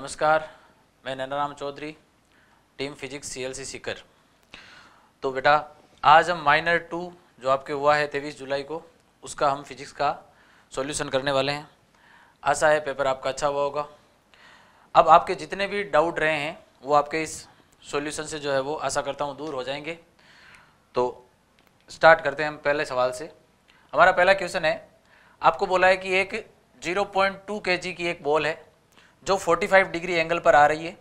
नमस्कार मैं Nainaram Chaudhary team physics CLC Sikar तो बेटा आज हम माइनर टू जो आपके हुआ है तेईस जुलाई को उसका हम फिजिक्स का सॉल्यूशन करने वाले हैं आशा है पेपर आपका अच्छा हुआ होगा अब आपके जितने भी डाउट रहे हैं वो आपके इस सॉल्यूशन से जो है वो आशा करता हूँ दूर हो जाएंगे तो स्टार्ट करते हैं हम पहले सवाल से हमारा पहला क्वेश्चन है आपको बोला है कि एक 0.2 केजी की एक बॉल है जो 45 डिग्री एंगल पर आ रही है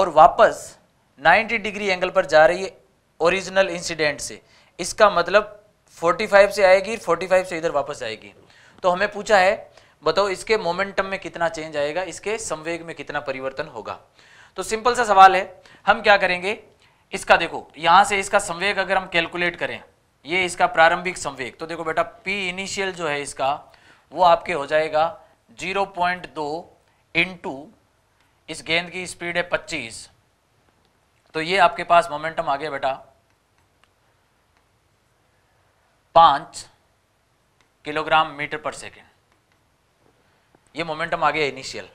और वापस 90 डिग्री एंगल पर जा रही है ओरिजिनल इंसिडेंट से इसका मतलब 45 से आएगी 45 से इधर वापस आएगी तो हमें पूछा है बताओ इसके मोमेंटम में कितना चेंज आएगा इसके संवेग में कितना परिवर्तन होगा तो सिंपल सा सवाल है हम क्या करेंगे इसका देखो यहाँ से इसका संवेग अगर हम कैलकुलेट करें ये इसका प्रारंभिक संवेग तो देखो बेटा पी इनिशियल जो है इसका वो आपके हो जाएगा 0.2 इनटू इस गेंद की स्पीड है 25 तो ये आपके पास मोमेंटम आ गया बेटा पांच किलोग्राम मीटर पर सेकेंड ये मोमेंटम आ गया इनिशियल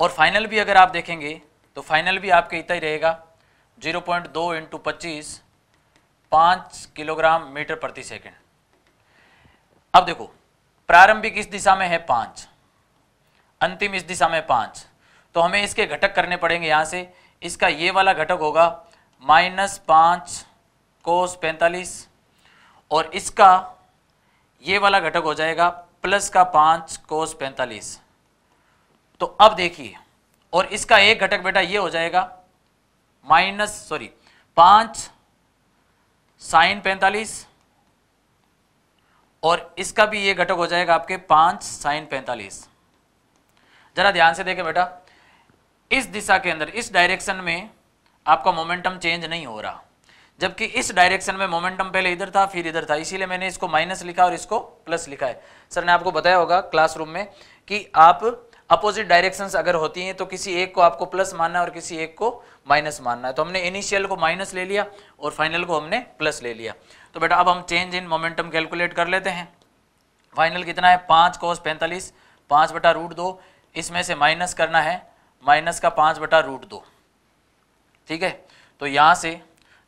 और फाइनल भी अगर आप देखेंगे तो फाइनल भी आपके इतना ही रहेगा 0.2 पॉइंट दो इंटू पच्चीस पांच किलोग्राम मीटर प्रति सेकेंड अब देखो प्रारंभिक इस दिशा में है पांच अंतिम इस दिशा में पाँच तो हमें इसके घटक करने पड़ेंगे यहाँ से इसका ये वाला घटक होगा माइनस पाँच कोस पैंतालीस और इसका ये वाला घटक हो जाएगा प्लस का पाँच कोस पैंतालीस तो अब देखिए और इसका एक घटक बेटा ये हो जाएगा माइनस सॉरी पाँच साइन पैंतालीस और इसका भी ये घटक हो जाएगा आपके पाँच साइन पैंतालीस जरा ध्यान से देखें बेटा इस दिशा के अंदर इस डायरेक्शन में आपका मोमेंटम चेंज नहीं हो रहा जबकि इस डायरेक्शन में मोमेंटम पहले इधर था फिर इधर था इसीलिए मैंने इसको माइनस लिखा और इसको प्लस लिखा है सर ने आपको बताया होगा क्लासरूम में कि आप अपोजिट डायरेक्शंस अगर होती हैं तो किसी एक को आपको प्लस मानना है और किसी एक को माइनस मानना है तो हमने इनिशियल को माइनस ले लिया और फाइनल को हमने प्लस ले लिया तो बेटा अब हम चेंज इन मोमेंटम कैलकुलेट कर लेते हैं फाइनल कितना है पाँच कोस पैंतालीस पाँच बटा रूट दो इसमें से माइनस करना है माइनस का पाँच बटा रूट दो ठीक है तो यहाँ से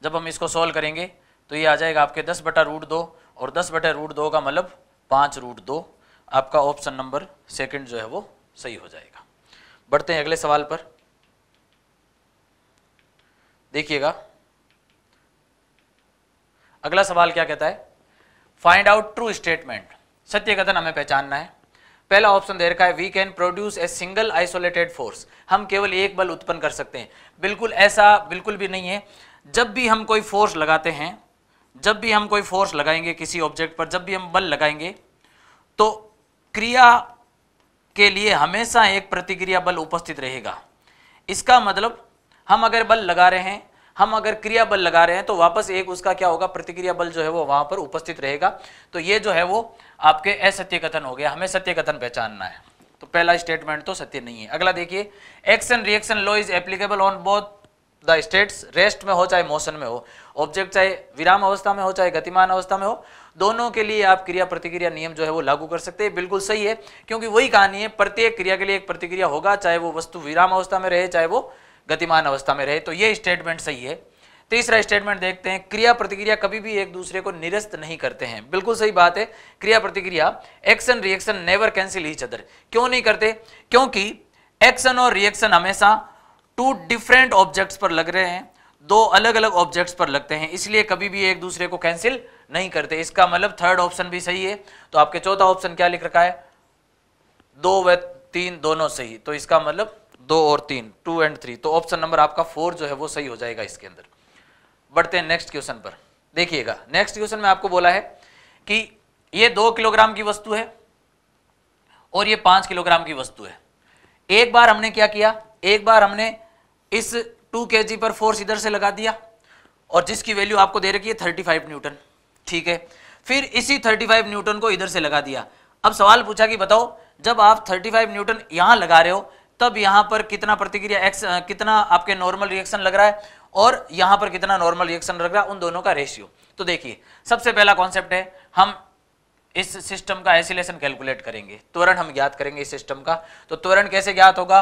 जब हम इसको सॉल्व करेंगे तो ये आ जाएगा आपके दस बटा रूट दो और दस बटा रूट दो का मतलब पाँच रूट दो आपका ऑप्शन नंबर सेकंड जो है वो सही हो जाएगा बढ़ते हैं अगले सवाल पर देखिएगा अगला सवाल क्या कहता है फाइंड आउट ट्रू स्टेटमेंट सत्य कथन हमें पहचानना है पहला ऑप्शन दे रखा है we can produce a single isolated force हम केवल एक बल उत्पन्न कर सकते हैं बिल्कुल ऐसा बिल्कुल भी नहीं है जब भी हम कोई फोर्स लगाते हैं जब भी हम कोई फोर्स लगाएंगे किसी ऑब्जेक्ट पर जब भी हम बल लगाएंगे तो क्रिया के लिए हमेशा एक प्रतिक्रिया बल उपस्थित रहेगा इसका मतलब हम अगर बल लगा रहे हैं हम अगर क्रिया बल लगा रहे हैं तो वापस एक उसका क्या होगा प्रतिक्रिया बल जो है वो वहां पर उपस्थित रहेगा तो ये जो है वो आपके असत्य कथन हो गया हमें सत्य कथन पहचानना है तो पहला स्टेटमेंट तो सत्य नहीं है अगला देखिए action reaction law is applicable on both the states rest में हो चाहे मोशन में हो ऑब्जेक्ट चाहे विराम अवस्था में हो चाहे गतिमान अवस्था में हो दोनों के लिए आप क्रिया प्रतिक्रिया नियम जो है वो लागू कर सकते हैं बिल्कुल सही है क्योंकि वही कहानी है प्रत्येक क्रिया के लिए एक प्रतिक्रिया होगा चाहे वो वस्तु विराम अवस्था में रहे चाहे वो गतिमान अवस्था में रहे तो ये स्टेटमेंट सही है तीसरा स्टेटमेंट देखते हैं क्रिया प्रतिक्रिया कभी भी एक दूसरे को निरस्त नहीं करते हैं बिल्कुल सही बात है क्रिया प्रतिक्रिया action reaction never cancel each other क्यों नहीं करते क्योंकि एक्शन और रिएक्शन हमेशा टू डिफरेंट ऑब्जेक्ट्स पर लग रहे हैं दो अलग अलग ऑब्जेक्ट्स पर लगते हैं इसलिए कभी भी एक दूसरे को कैंसिल नहीं करते इसका मतलब थर्ड ऑप्शन भी सही है तो आपके चौथा ऑप्शन क्या लिख रखा है दो व तीन दोनों सही तो इसका मतलब दो और तीन टू एंड थ्री तो ऑप्शन नंबर आपका फोर जो है वो सही हो जाएगा इसके अंदर बढ़ते हैं नेक्स्ट क्वेश्चन पर देखिएगा नेक्स्ट क्वेश्चन में आपको बोला है कि ये दो किलोग्राम की वस्तु है और ये पांच किलोग्राम की वस्तु है एक बार हमने क्या किया एक बार हमने इस टू के पर फोर्स इधर से लगा दिया और जिसकी वैल्यू आपको दे रखी है थर्टी फाइव न्यूटन ठीक है फिर इसी थर्टी फाइव न्यूटन को इधर से लगा दिया अब सवाल पूछा कि बताओ जब आप थर्टी फाइव न्यूटन यहां लगा रहे हो तब यहां पर कितना प्रतिक्रिया एक्स कितना आपके नॉर्मल रिएक्शन लग रहा है और यहां पर कितना नॉर्मल रिएक्शन लग रहा है उन दोनों का रेशियो तो देखिए सबसे पहला कॉन्सेप्ट है हम इस सिस्टम का एसिलेशन कैलकुलेट करेंगे त्वरण हम ज्ञात करेंगे इस सिस्टम का तो त्वरण कैसे ज्ञात होगा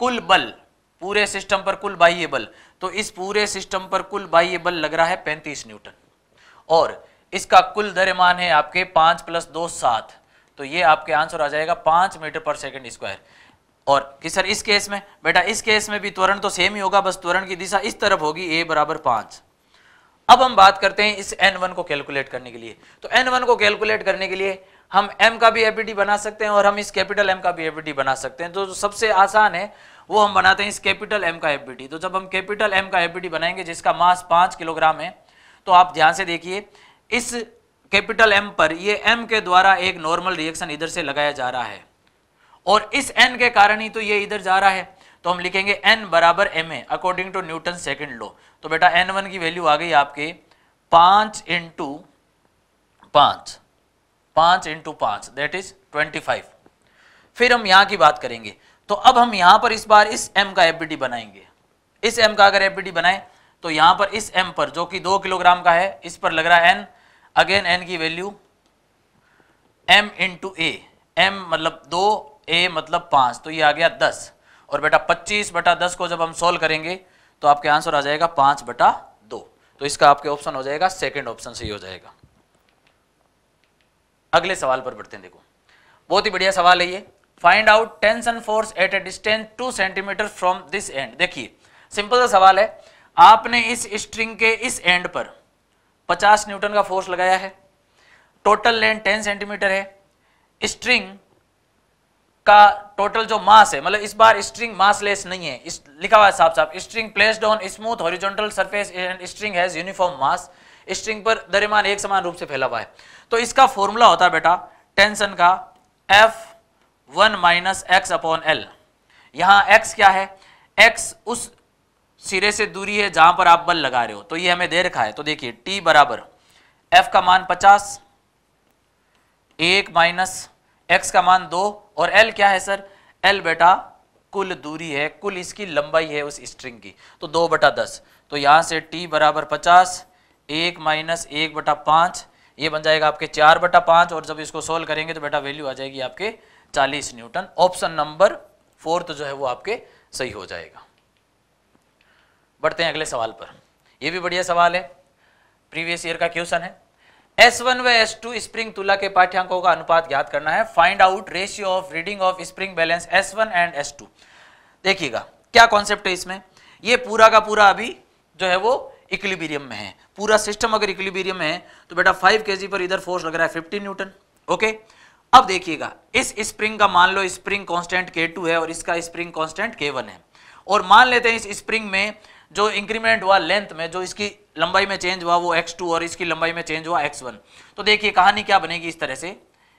कुल बल पूरे सिस्टम पर कुल बाह्य बल तो इस पूरे सिस्टम पर कुल बाह्य बल लग रहा है पैंतीस न्यूटन और इसका कुल द्रव्यमान है आपके पांच प्लस दो सात तो ये आपके आंसर आ जाएगा पांच मीटर पर सेकेंड स्क्वायर और कि सर इस केस में बेटा इस केस में भी त्वरण तो सेम ही होगा बस त्वरण की दिशा इस तरफ होगी ए बराबर पांच अब हम बात करते हैं इस एन वन को कैलकुलेट करने के लिए तो एन वन को कैलकुलेट करने के लिए हम एम का भी एपीडी बना सकते हैं और हम इस कैपिटल एम का भी एपीडी बना सकते हैं तो जो सबसे आसान है वो हम बनाते हैं इस कैपिटल एम का एपीटी तो जब हम कैपिटल एम का एपीटी बनाएंगे जिसका मास पांच किलोग्राम है तो आप ध्यान से देखिए इस कैपिटल एम पर ये एम के द्वारा एक नॉर्मल रिएक्शन इधर से लगाया जा रहा है और इस एन के कारण ही तो ये इधर जा रहा है तो हम लिखेंगे एन बराबर M A according to Newton second law तो बेटा एन वन की वैल्यू आ गई आपके पांच इंटू पांच पांच इंटू पांच दैट इज ट्वेंटी फाइव फिर हम यहां की बात करेंगे तो अब हम यहां पर इस बार इस एम का एफ बनाएंगे इस एम का अगर एफ बनाए तो यहां पर इस एम पर जो कि दो किलोग्राम का है इस पर लग रहा है एन अगेन एन की value M into A M मतलब दो ए मतलब पांच तो ये आ गया दस और बेटा पच्चीस बटा दस को जब हम सोल्व करेंगे तो आपके आंसर आ जाएगा पांच बटा दो तो इसका आपके ऑप्शन हो जाएगा सेकेंड ऑप्शन सही हो जाएगा अगले सवाल पर बढ़ते हैं देखो बहुत ही बढ़िया सवाल है ये find out tension force at a distance two centimetre from this end देखिए सिंपल सा सवाल है आपने इस स्ट्रिंग के इस एंड पर 50 न्यूटन का फोर्स लगाया है टोटल लेंथ 10 सेंटीमीटर है स्ट्रिंग का टोटल जो मास है मतलब इस बार स्ट्रिंग मासलेस नहीं है इस, लिखा हुआ है साफ साफ string placed on smooth horizontal surface and string has uniform mass string पर दरिमान एक समान रूप से फैला हुआ है तो इसका फॉर्मूला होता है बेटा टेंशन का F one minus X upon L यहां एक्स क्या है एक्स उस सिरे से दूरी है जहां पर आप बल लगा रहे हो तो ये हमें दे रखा है तो देखिए टी बराबर एफ का मान पचास एक माइनस एक्स का मान दो और एल क्या है सर एल बेटा कुल दूरी है कुल इसकी लंबाई है उस स्ट्रिंग की तो दो बटा दस तो यहाँ से टी बराबर पचास एक माइनस एक बटा पाँच ये बन जाएगा आपके चार बटा पाँच और जब इसको सोल्व करेंगे तो बेटा वैल्यू आ जाएगी आपके चालीस न्यूटन ऑप्शन नंबर फोर्थ जो है वो आपके सही हो जाएगा बढ़ते हैं अगले सवाल पर यह भी बढ़िया सवाल है प्रीवियस ईयर का क्वेश्चन है एस वन व एस टू स्प्रिंग तुला के पाठ्यांकों का अनुपात ज्ञात करना है find out ratio of reading of spring balance S one and S two देखिएगा क्या कॉन्सेप्ट है इसमें ये पूरा का पूरा अभी जो है वो इक्लिबीरियम में है पूरा सिस्टम अगर इक्लिबीरियम में है तो बेटा फाइव के पर इधर फोर्स लग रहा है फिफ्टीन न्यूटन ओके अब देखिएगा इस स्प्रिंग का मान लो स्प्रिंग कांस्टेंट K2 है और इसका स्प्रिंग कांस्टेंट K1 है और मान लेते हैं इस स्प्रिंग में जो इंक्रीमेंट हुआ लेंथ में जो इसकी लंबाई में चेंज हुआ वो एक्स टू और इसकी लंबाई में चेंज हुआ एक्स वन तो देखिए कहानी क्या बनेगी इस तरह से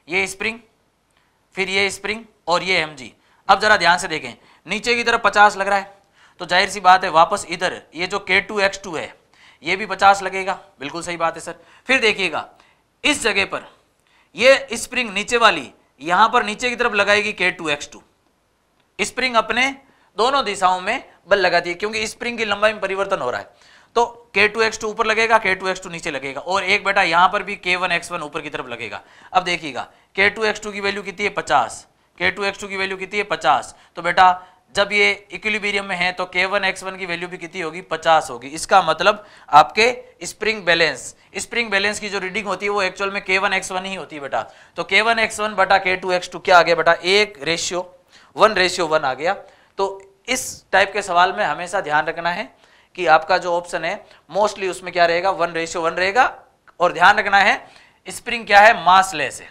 ये स्प्रिंग फिर ये स्प्रिंग और ये एम जी अब जरा ध्यान से देखें नीचे की तरफ पचास लग रहा है तो जाहिर सी बात है वापस इधर ये जो के टू एक्स टू है ये भी पचास लगेगा बिल्कुल सही बात है सर फिर देखिएगा इस जगह पर ये स्प्रिंग नीचे वाली यहां पर नीचे की तरफ लगाएगी के टू एक्स टू स्प्रिंग अपने दोनों दिशाओं में बल लगाती है क्योंकि स्प्रिंग की लंबाई में परिवर्तन हो रहा है तो के टू एक्स टू ऊपर लगेगा के टू एक्स टू नीचे लगेगा और एक बेटा यहां पर भी के वन एक्स वन ऊपर की तरफ लगेगा अब देखिएगा के टू एक्स टू की वैल्यू कितनी है पचास के टू एक्स टू की वैल्यू कितनी है पचास तो बेटा जब ये इक्विलिब्रियम में है तो के वन एक्स वन की वैल्यू भी कितनी होगी पचास होगी इसका मतलब आपके स्प्रिंग बैलेंस स्प्रिंग बैलेंस की जो रीडिंग होती है वो एक्चुअल में के वन एक्स वन ही होती है बेटा तो के वन एक्स वन बटा के टू एक्स टू क्या आ गया बेटा एक रेशियो वन रेशियो वन आ गया तो इस टाइप के सवाल में हमेशा ध्यान रखना है कि आपका जो ऑप्शन है मोस्टली उसमें क्या रहेगा वन रेशियो वन रहेगा और ध्यान रखना है स्प्रिंग क्या है मासलेस है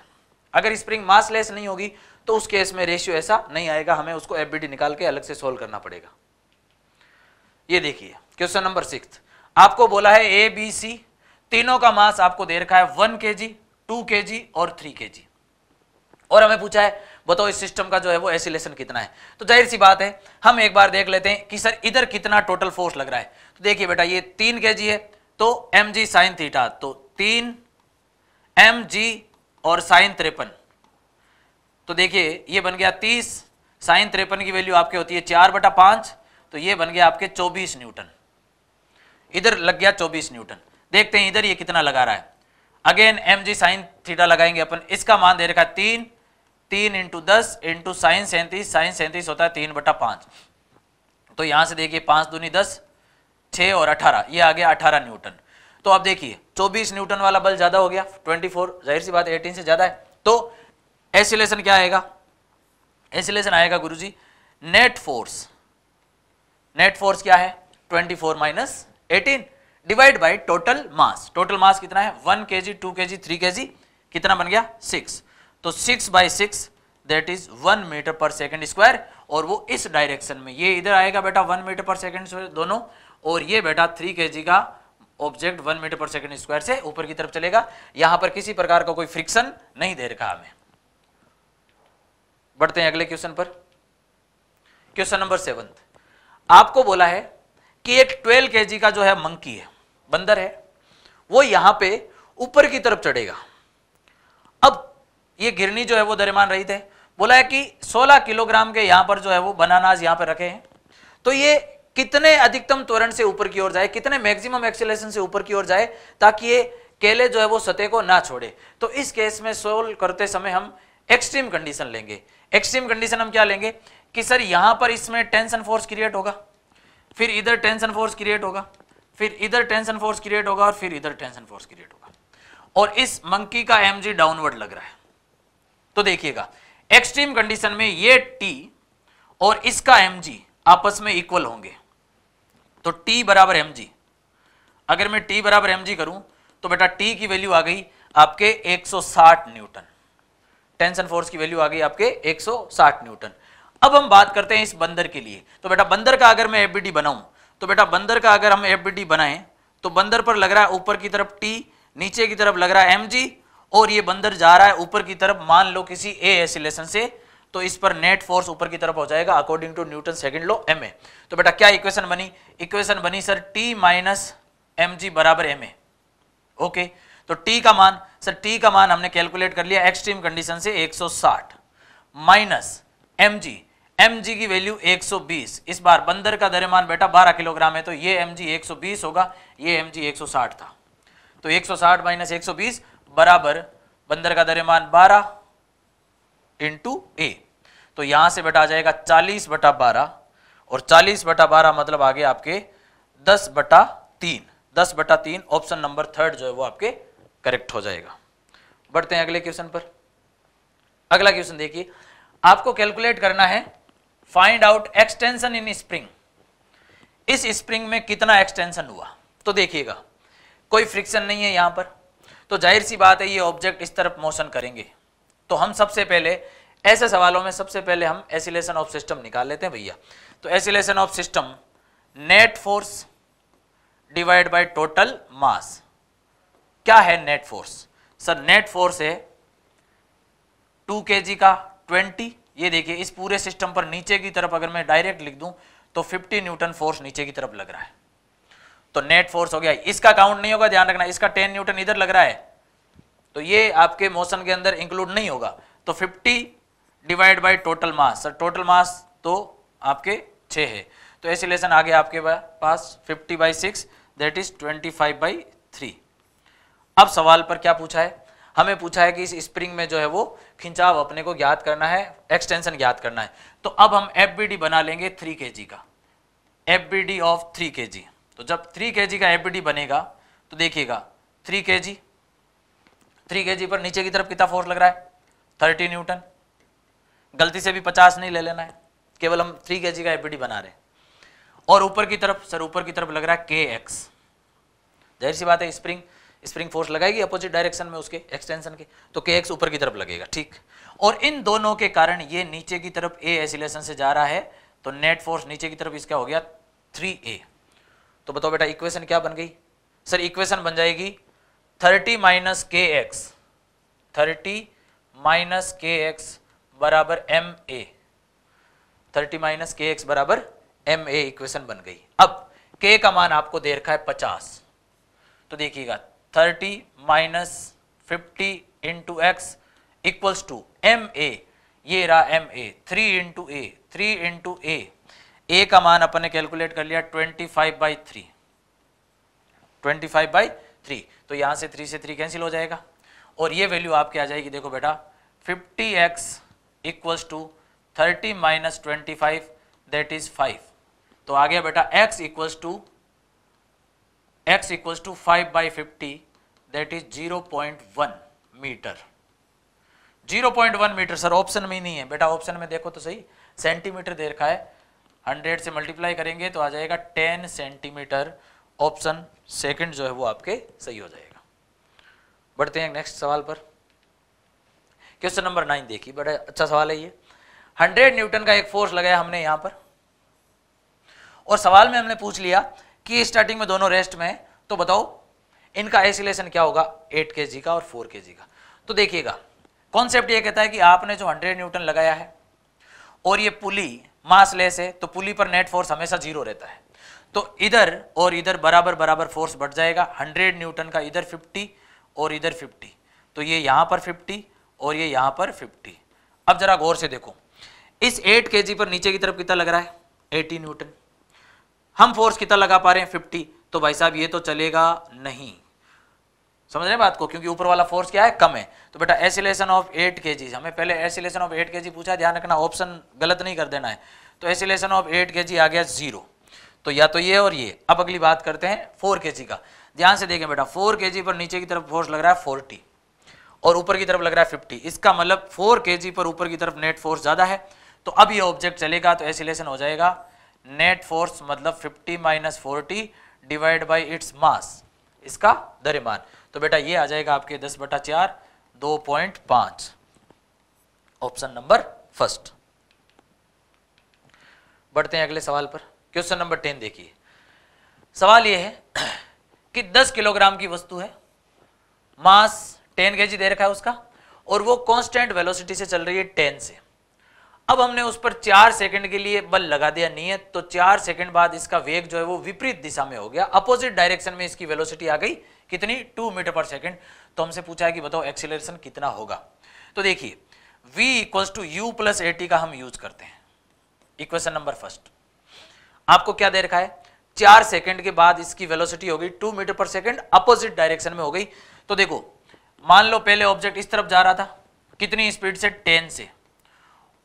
अगर स्प्रिंग मासलेस नहीं होगी तो उस केस में रेशियो ऐसा नहीं आएगा हमें उसको एफ निकाल के अलग से सोल्व करना पड़ेगा ये देखिए क्वेश्चन नंबर सिक्स आपको बोला है ए बी सी तीनों का मास आपको दे रखा है वन के जी टू के जी और थ्री के जी और हमें पूछा है बताओ तो इस सिस्टम का जो है वो एसिलेशन कितना है तो जाहिर सी बात है हम एक बार देख लेते हैं कि सर इधर कितना टोटल फोर्स लग रहा है तो देखिए बेटा ये तीन के है तो एम जी साइन थीटा तो तीन एम जी और साइन त्रेपन तो देखिए ये बन गया तीस साइन त्रेपन की वैल्यू आपके होती है चार बटा पांच तो ये बन गया आपके चौबीस न्यूटन इधर लग गया चौबीस न्यूटन देखते हैं इधर ये कितना लगा रहा है again M G sine theta लगाएंगे अपन इसका मान दे रखा है तीन तीन इंटू दस इंटू साइन सैंतीस साइन सैंतीस होता है तीन बटा पांच तो यहां से देखिए पांच दूनी दस छ और अठारह ये आ गया अठारह न्यूटन तो आप देखिए चौबीस न्यूटन वाला बल ज़्यादा हो गया ट्वेंटी फोर जाहिर सी बात एटीन से ज़्यादा है तो एसिलेशन क्या आएगा एसिलेशन आएगा गुरु जी नेट फोर्स नेट फोर्स क्या है twenty four minus eighteen divide by total mass total mass कितना है वन के जी टू के जी थ्री के जी कितना बन गया सिक्स तो six by six that is one metre पर सेकेंड स्क्वायर और वो इस डायरेक्शन में ये इधर आएगा बेटा वन मीटर पर सेकेंड दोनों और ये बेटा थ्री के का ऑब्जेक्ट वन मीटर पर सेकेंड स्क्वायर से ऊपर की तरफ चलेगा यहां पर किसी प्रकार का को कोई फ्रिक्शन नहीं दे रखा हमें बढ़ते हैं अगले क्वेश्चन पर क्वेश्चन नंबर सेवन आपको बोला है कि एक ट्वेल्व के का जो है मंकी है बंदर है वो यहां पे ऊपर की तरफ चढ़ेगा ये घिरनी जो है वो दरमान रही थे बोला है कि 16 किलोग्राम के यहां पर जो है वो बनानाज यहां पर रखे हैं तो ये कितने अधिकतम त्वरण से ऊपर की ओर जाए कितने मैक्सिमम एक्सेलेशन से ऊपर की ओर जाए ताकि ये केले जो है वो सतह को ना छोड़े तो इस केस में सोल्व करते समय हम एक्सट्रीम कंडीशन लेंगे एक्सट्रीम कंडीशन हम क्या लेंगे कि सर यहां पर इसमें टेंशन फोर्स क्रिएट होगा फिर इधर टेंशन फोर्स क्रिएट होगा फिर इधर टेंशन फोर्स क्रिएट होगा और फिर इधर टेंशन फोर्स क्रिएट होगा और इस मंकी का एमजी डाउनवर्ड लग रहा है तो देखिएगा एक्सट्रीम कंडीशन में ये टी और इसका एम आपस में इक्वल होंगे तो टी बराबर एम अगर मैं टी बराबर एम करूं तो बेटा टी की वैल्यू आ गई आपके 160 न्यूटन टेंशन फोर्स की वैल्यू आ गई आपके 160 न्यूटन अब हम बात करते हैं इस बंदर के लिए तो बेटा बंदर का अगर मैं एफबीडी बनाऊं तो बेटा बंदर का अगर हम एफबीडी बनाएं तो बंदर पर लग रहा है ऊपर की तरफ टी नीचे की तरफ लग रहा है एम और ये बंदर जा रहा है ऊपर की तरफ मान लो किसी ए एसिलेशन से तो इस पर नेट फोर्स ऊपर की तरफ हो जाएगा according to Newton second law M A तो बेटा क्या इक्वेशन बनी इक्वेशन बनी sir T minus M G बराबर एम ए ओके तो टी का मान सर टी का मान हमने कैलकुलेट कर लिया एक्सट्रीम कंडीशन से 160 minus M G M G की वैल्यू 120 इस बार बंदर का दरमान बेटा 12 किलोग्राम है तो ये एम जी 120 होगा ये एम जी 160 था तो 160 माइनस बीस बराबर बंदर का दरमान बारह इंटू ए तो यहां से बटा जाएगा चालीस बटा बारह और चालीस बटा बारह मतलब आगे आपके दस बटा तीन दस बटा तीन ऑप्शन नंबर थर्ड जो है वो आपके करेक्ट हो जाएगा बढ़ते हैं अगले क्वेश्चन पर अगला क्वेश्चन देखिए आपको कैलकुलेट करना है find out extension in spring इस स्प्रिंग में कितना एक्सटेंशन हुआ तो देखिएगा कोई फ्रिक्शन नहीं है यहां पर तो जाहिर सी बात है ये ऑब्जेक्ट इस तरफ मोशन करेंगे तो हम सबसे पहले ऐसे सवालों में सबसे पहले हम एसिलेशन ऑफ सिस्टम निकाल लेते हैं भैया तो acceleration of system net force divide by total mass क्या है net force sir net force है टू के का ट्वेंटी ये देखिए इस पूरे सिस्टम पर नीचे की तरफ अगर मैं डायरेक्ट लिख दूं तो 50 न्यूटन फोर्स नीचे की तरफ लग रहा है तो नेट फोर्स हो गया इसका काउंट नहीं होगा ध्यान रखना इसका टेन न्यूटन इधर लग रहा है तो ये आपके मोशन के अंदर इंक्लूड नहीं होगा तो fifty divide by total mass total mass तो आपके छः है तो ऐसे लेसन आ गया आपके पास fifty by six that is twenty five by three अब सवाल पर क्या पूछा है हमें पूछा है कि इस स्प्रिंग में जो है वो खिंचाव अपने को ज्ञात करना है एक्सटेंशन ज्ञात करना है तो अब हम एफ बना लेंगे थ्री के का एफ ऑफ थ्री के जी तो जब थ्री के जी का एपीडी बनेगा तो देखिएगा थ्री के जी थ्री के जी पर नीचे की तरफ कितना फोर्स लग रहा है थर्टी न्यूटन गलती से भी पचास नहीं ले लेना है केवल हम थ्री के का एपीडी बना रहे और ऊपर की तरफ सर ऊपर की तरफ लग रहा है के एक्स जाहिर सी बात है स्प्रिंग स्प्रिंग फोर्स लगाएगी अपोजिट डायरेक्शन में उसके एक्सटेंशन के तो के एक्स ऊपर की तरफ लगेगा ठीक और इन दोनों के कारण ये नीचे की तरफ ए एसिलेशन से जा रहा है तो नेट फोर्स नीचे की तरफ इसका हो गया थ्री ए तो बताओ बेटा इक्वेशन क्या बन गई सर इक्वेशन बन जाएगी थर्टी माइनस के एक्स थर्टी माइनस के एक्स बराबर एम ए थर्टी माइनस के एक्स बराबर एम ए इक्वेशन बन गई अब के का मान आपको दे रखा है पचास तो देखिएगा thirty minus fifty into X equals to M A ये रहा M A three into A three into A A का मान अपन ने कैलकुलेट कर लिया twenty five by three twenty five by three तो यहां से थ्री से थ्री कैंसिल हो जाएगा और ये वैल्यू आपकी आ जाएगी देखो बेटा fifty X equals to thirty minus twenty five that is five तो आ गया बेटा x equals to x equals to five by fifty that is zero point one metre zero point one metre sir option में ही नहीं है बेटा option में देखो तो सही सेंटीमीटर दे रखा है 100 से मल्टीप्लाई करेंगे तो आ जाएगा टेन सेंटीमीटर ऑप्शन सेकंड जो है वो आपके सही हो जाएगा बढ़ते हैं नेक्स्ट सवाल पर क्वेश्चन नंबर नाइन देखिए बड़ा अच्छा सवाल है ये 100 न्यूटन का एक फोर्स लगाया हमने यहां पर और सवाल में हमने पूछ लिया कि स्टार्टिंग में दोनों रेस्ट में तो बताओ इनका आइसोलेशन क्या होगा एट के का और फोर के का तो देखिएगा कॉन्सेप्ट यह कहता है कि आपने जो हंड्रेड न्यूटन लगाया है और ये पुली मास लेस है तो पुली पर नेट फोर्स हमेशा जीरो रहता है तो इधर और इधर बराबर बराबर फोर्स बढ़ जाएगा 100 न्यूटन का इधर 50 और इधर 50 तो ये यहाँ पर 50 और ये यहाँ पर 50 अब जरा गौर से देखो इस 8 के पर नीचे की तरफ कितना लग रहा है 80 न्यूटन हम फोर्स कितना लगा पा रहे हैं 50 तो भाई साहब ये तो चलेगा नहीं समझ रहे बात को क्योंकि ऊपर वाला फोर्स क्या है कम है तो बेटा एसिलेशन ऑफ एट के हमें पहले एसिलेशन ऑफ एट के पूछा ध्यान रखना ऑप्शन गलत नहीं कर देना है तो एसिलेशन ऑफ एट के आ गया जीरो तो या तो ये और ये अब अगली बात करते हैं फोर के का ध्यान से देखें बेटा फोर के पर नीचे की तरफ फोर्स लग रहा है फोर्टी और ऊपर की तरफ लग रहा है फिफ्टी इसका मतलब फोर के पर ऊपर की तरफ नेट फोर्स ज़्यादा है तो अब ये ऑब्जेक्ट चलेगा तो एसिलेशन हो जाएगा नेट फोर्स मतलब fifty minus forty divide by it's mass इसका दरिमान तो बेटा ये आ जाएगा आपके दस बटा चार दो पॉइंट पांच ऑप्शन नंबर फर्स्ट बढ़ते हैं अगले सवाल पर क्वेश्चन नंबर टेन देखिए सवाल यह है कि दस किलोग्राम की वस्तु है मास टेन के दे रखा है उसका और वो कांस्टेंट वेलोसिटी से चल रही है टेन से अब हमने उस पर चार सेकंड के लिए बल लगा दिया नियत तो चार सेकंड बाद इसका वेग जो है वो विपरीत दिशा में हो गया अपोजिट डायरेक्शन में इसकी वेलोसिटी आ गई कितनी टू मीटर पर सेकंड तो हमसे पूछा है कि बताओ एक्सीलरेशन कितना होगा तो देखिए v equals to U plus A का हम यूज करते हैं इक्वेशन नंबर फर्स्ट आपको क्या दे रखा है चार सेकंड के बाद इसकी वेलोसिटी हो गई टू मीटर पर सेकेंड अपोजिट डायरेक्शन में हो गई तो देखो मान लो पहले ऑब्जेक्ट इस तरफ जा रहा था कितनी स्पीड से टेन से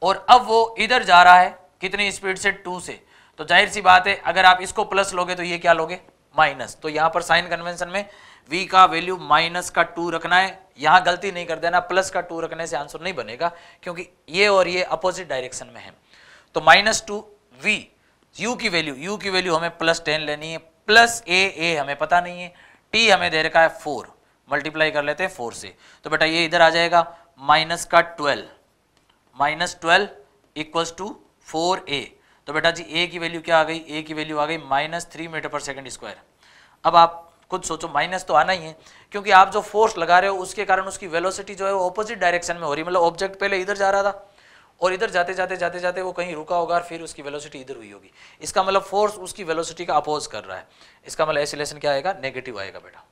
और अब वो इधर जा रहा है कितनी स्पीड से टू से तो जाहिर सी बात है अगर आप इसको प्लस लोगे तो ये क्या लोगे माइनस तो यहां पर साइन कन्वेंशन में v का वैल्यू माइनस का टू रखना है यहां गलती नहीं कर देना प्लस का टू रखने से आंसर नहीं बनेगा क्योंकि ये और ये अपोजिट डायरेक्शन में है तो माइनस टू वी यू की वैल्यू यू की वैल्यू हमें प्लस टेन लेनी है प्लस ए ए हमें पता नहीं है टी हमें दे रखा है फोर मल्टीप्लाई कर लेते हैं फोर से तो बेटा ये इधर आ जाएगा माइनस का twelve minus twelve equals to four A तो बेटा जी ए की वैल्यू क्या आ गई ए की वैल्यू आ गई माइनस थ्री मीटर पर सेकेंड स्क्वायर अब आप खुद सोचो माइनस तो आना ही है क्योंकि आप जो फोर्स लगा रहे हो उसके कारण उसकी वेलोसिटी जो है वो ऑपोजिट डायरेक्शन में हो रही मतलब ऑब्जेक्ट पहले इधर जा रहा था और इधर जाते जाते जाते जाते वो कहीं रुका होगा और फिर उसकी वेलोसिटी इधर हुई होगी इसका मतलब फोर्स उसकी वेलोसिटी का अपोज कर रहा है इसका मतलब एसिलेशन क्या आएगा नेगेटिव आएगा बेटा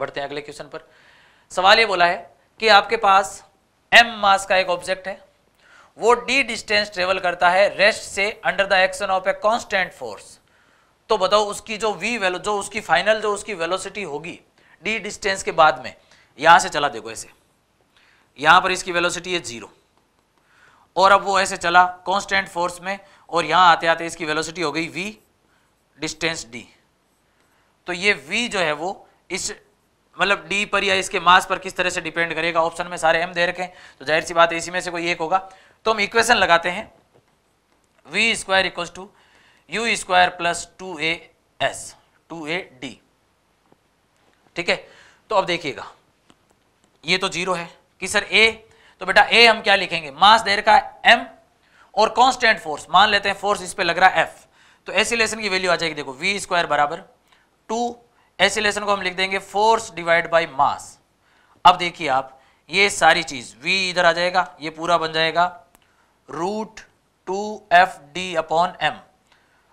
बढ़ते हैं अगले क्वेश्चन पर सवाल ये बोला है कि आपके पास एम मास का एक ऑब्जेक्ट है वो डी डिस्टेंस ट्रेवल करता है रेस्ट से under the action of a constant force तो बताओ उसकी जो वी वेलो जो उसकी फाइनल जो उसकी वेलोसिटी होगी डी डिस्टेंस के बाद में यहां से चला देखो ऐसे यहां पर इसकी वेलोसिटी है जीरो और अब वो ऐसे चला कॉन्स्टेंट फोर्स में और यहां आते आते इसकी वेलोसिटी हो गई वी डिस्टेंस डी तो ये वी जो है वो इस मतलब डी पर या इसके मास पर किस तरह से डिपेंड करेगा ऑप्शन में सारे एम दे रखे तो जाहिर सी बात है इसी में से कोई एक होगा तो हम इक्वेशन लगाते हैं V square equal to U square plus two A S two A D ठीक है तो अब देखिएगा ये तो जीरो है कि सर ए तो बेटा ए हम क्या लिखेंगे मास देर का एम और कॉन्स्टेंट फोर्स मान लेते हैं फोर्स इस पर लग रहा है एफ तो एसिलेशन की वैल्यू आ जाएगी देखो वी स्क्वायर बराबर टू एसिलेशन को हम लिख देंगे फोर्स डिवाइड बाई मास अब देखिए आप ये सारी चीज v इधर आ जाएगा ये पूरा बन जाएगा root two F D upon M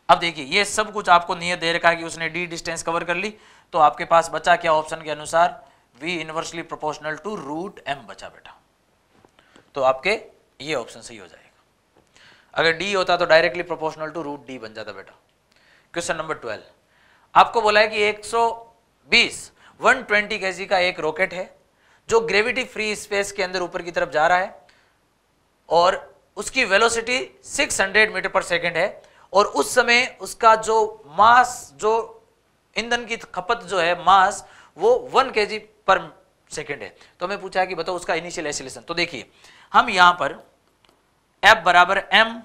अब देखिए ये सब कुछ आपको नियत दे रखा है कि उसने d डिस्टेंस कवर कर ली तो आपके पास बचा क्या ऑप्शन के अनुसार v inversely proportional to root M बचा बेटा तो आपके ये ऑप्शन सही हो जाएगा अगर d होता तो directly proportional to root D बन जाता बेटा क्वेश्चन नंबर ट्वेल्व आपको बोला है कि 120 120 केजी का एक रॉकेट है जो ग्रेविटी फ्री स्पेस के अंदर ऊपर की तरफ जा रहा है और उसकी वेलोसिटी 600 मीटर पर सेकंड है और उस समय उसका जो मास जो ईंधन की खपत जो है मास वो 1 केजी पर सेकंड है तो हमें पूछा कि बताओ उसका इनिशियल एसिलेशन तो देखिए हम यहां पर एफ बराबर एम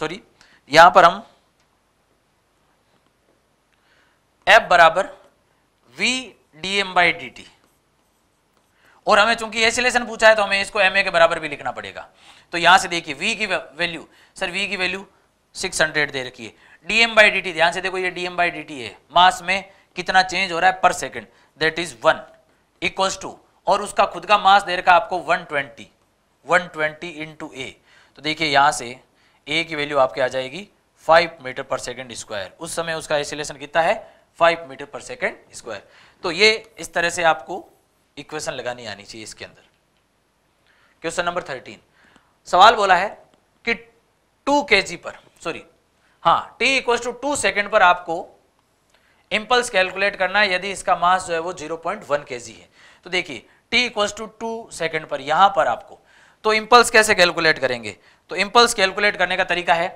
सॉरी यहां पर हम एफ बराबर V D M by D T और हमें चूंकि एसिलेशन पूछा है तो हमें इसको एम ए के बराबर भी लिखना पड़ेगा तो यहां से देखिए वी की वैल्यू सर वी की वैल्यू 600 दे रखी है D M by D T ध्यान से देखो ये D M by D T है मास में कितना चेंज हो रहा है per second that is one equals to और उसका खुद का मास दे रखा आपको 120 120 वन ट्वेंटी टू ए तो देखिए यहां से ए की वैल्यू आपके आ जाएगी 5 मीटर पर सेकेंड स्क्वायर उस समय उसका एसिलेशन कितना है फाइव मीटर पर सेकेंड स्क्वायर तो ये इस तरह से आपको इक्वेशन लगानी आनी चाहिए इसके अंदर क्वेश्चन नंबर थर्टीन सवाल बोला है कि टू के पर सॉरी हाँ T equal to two second पर आपको इंपल्स कैलकुलेट करना है यदि इसका मास जो है वो 0.1 पॉइंट है तो देखिए T equal to two second पर यहां पर आपको तो इंपल्स कैसे कैलकुलेट करेंगे तो इंपल्स कैलकुलेट करने का तरीका है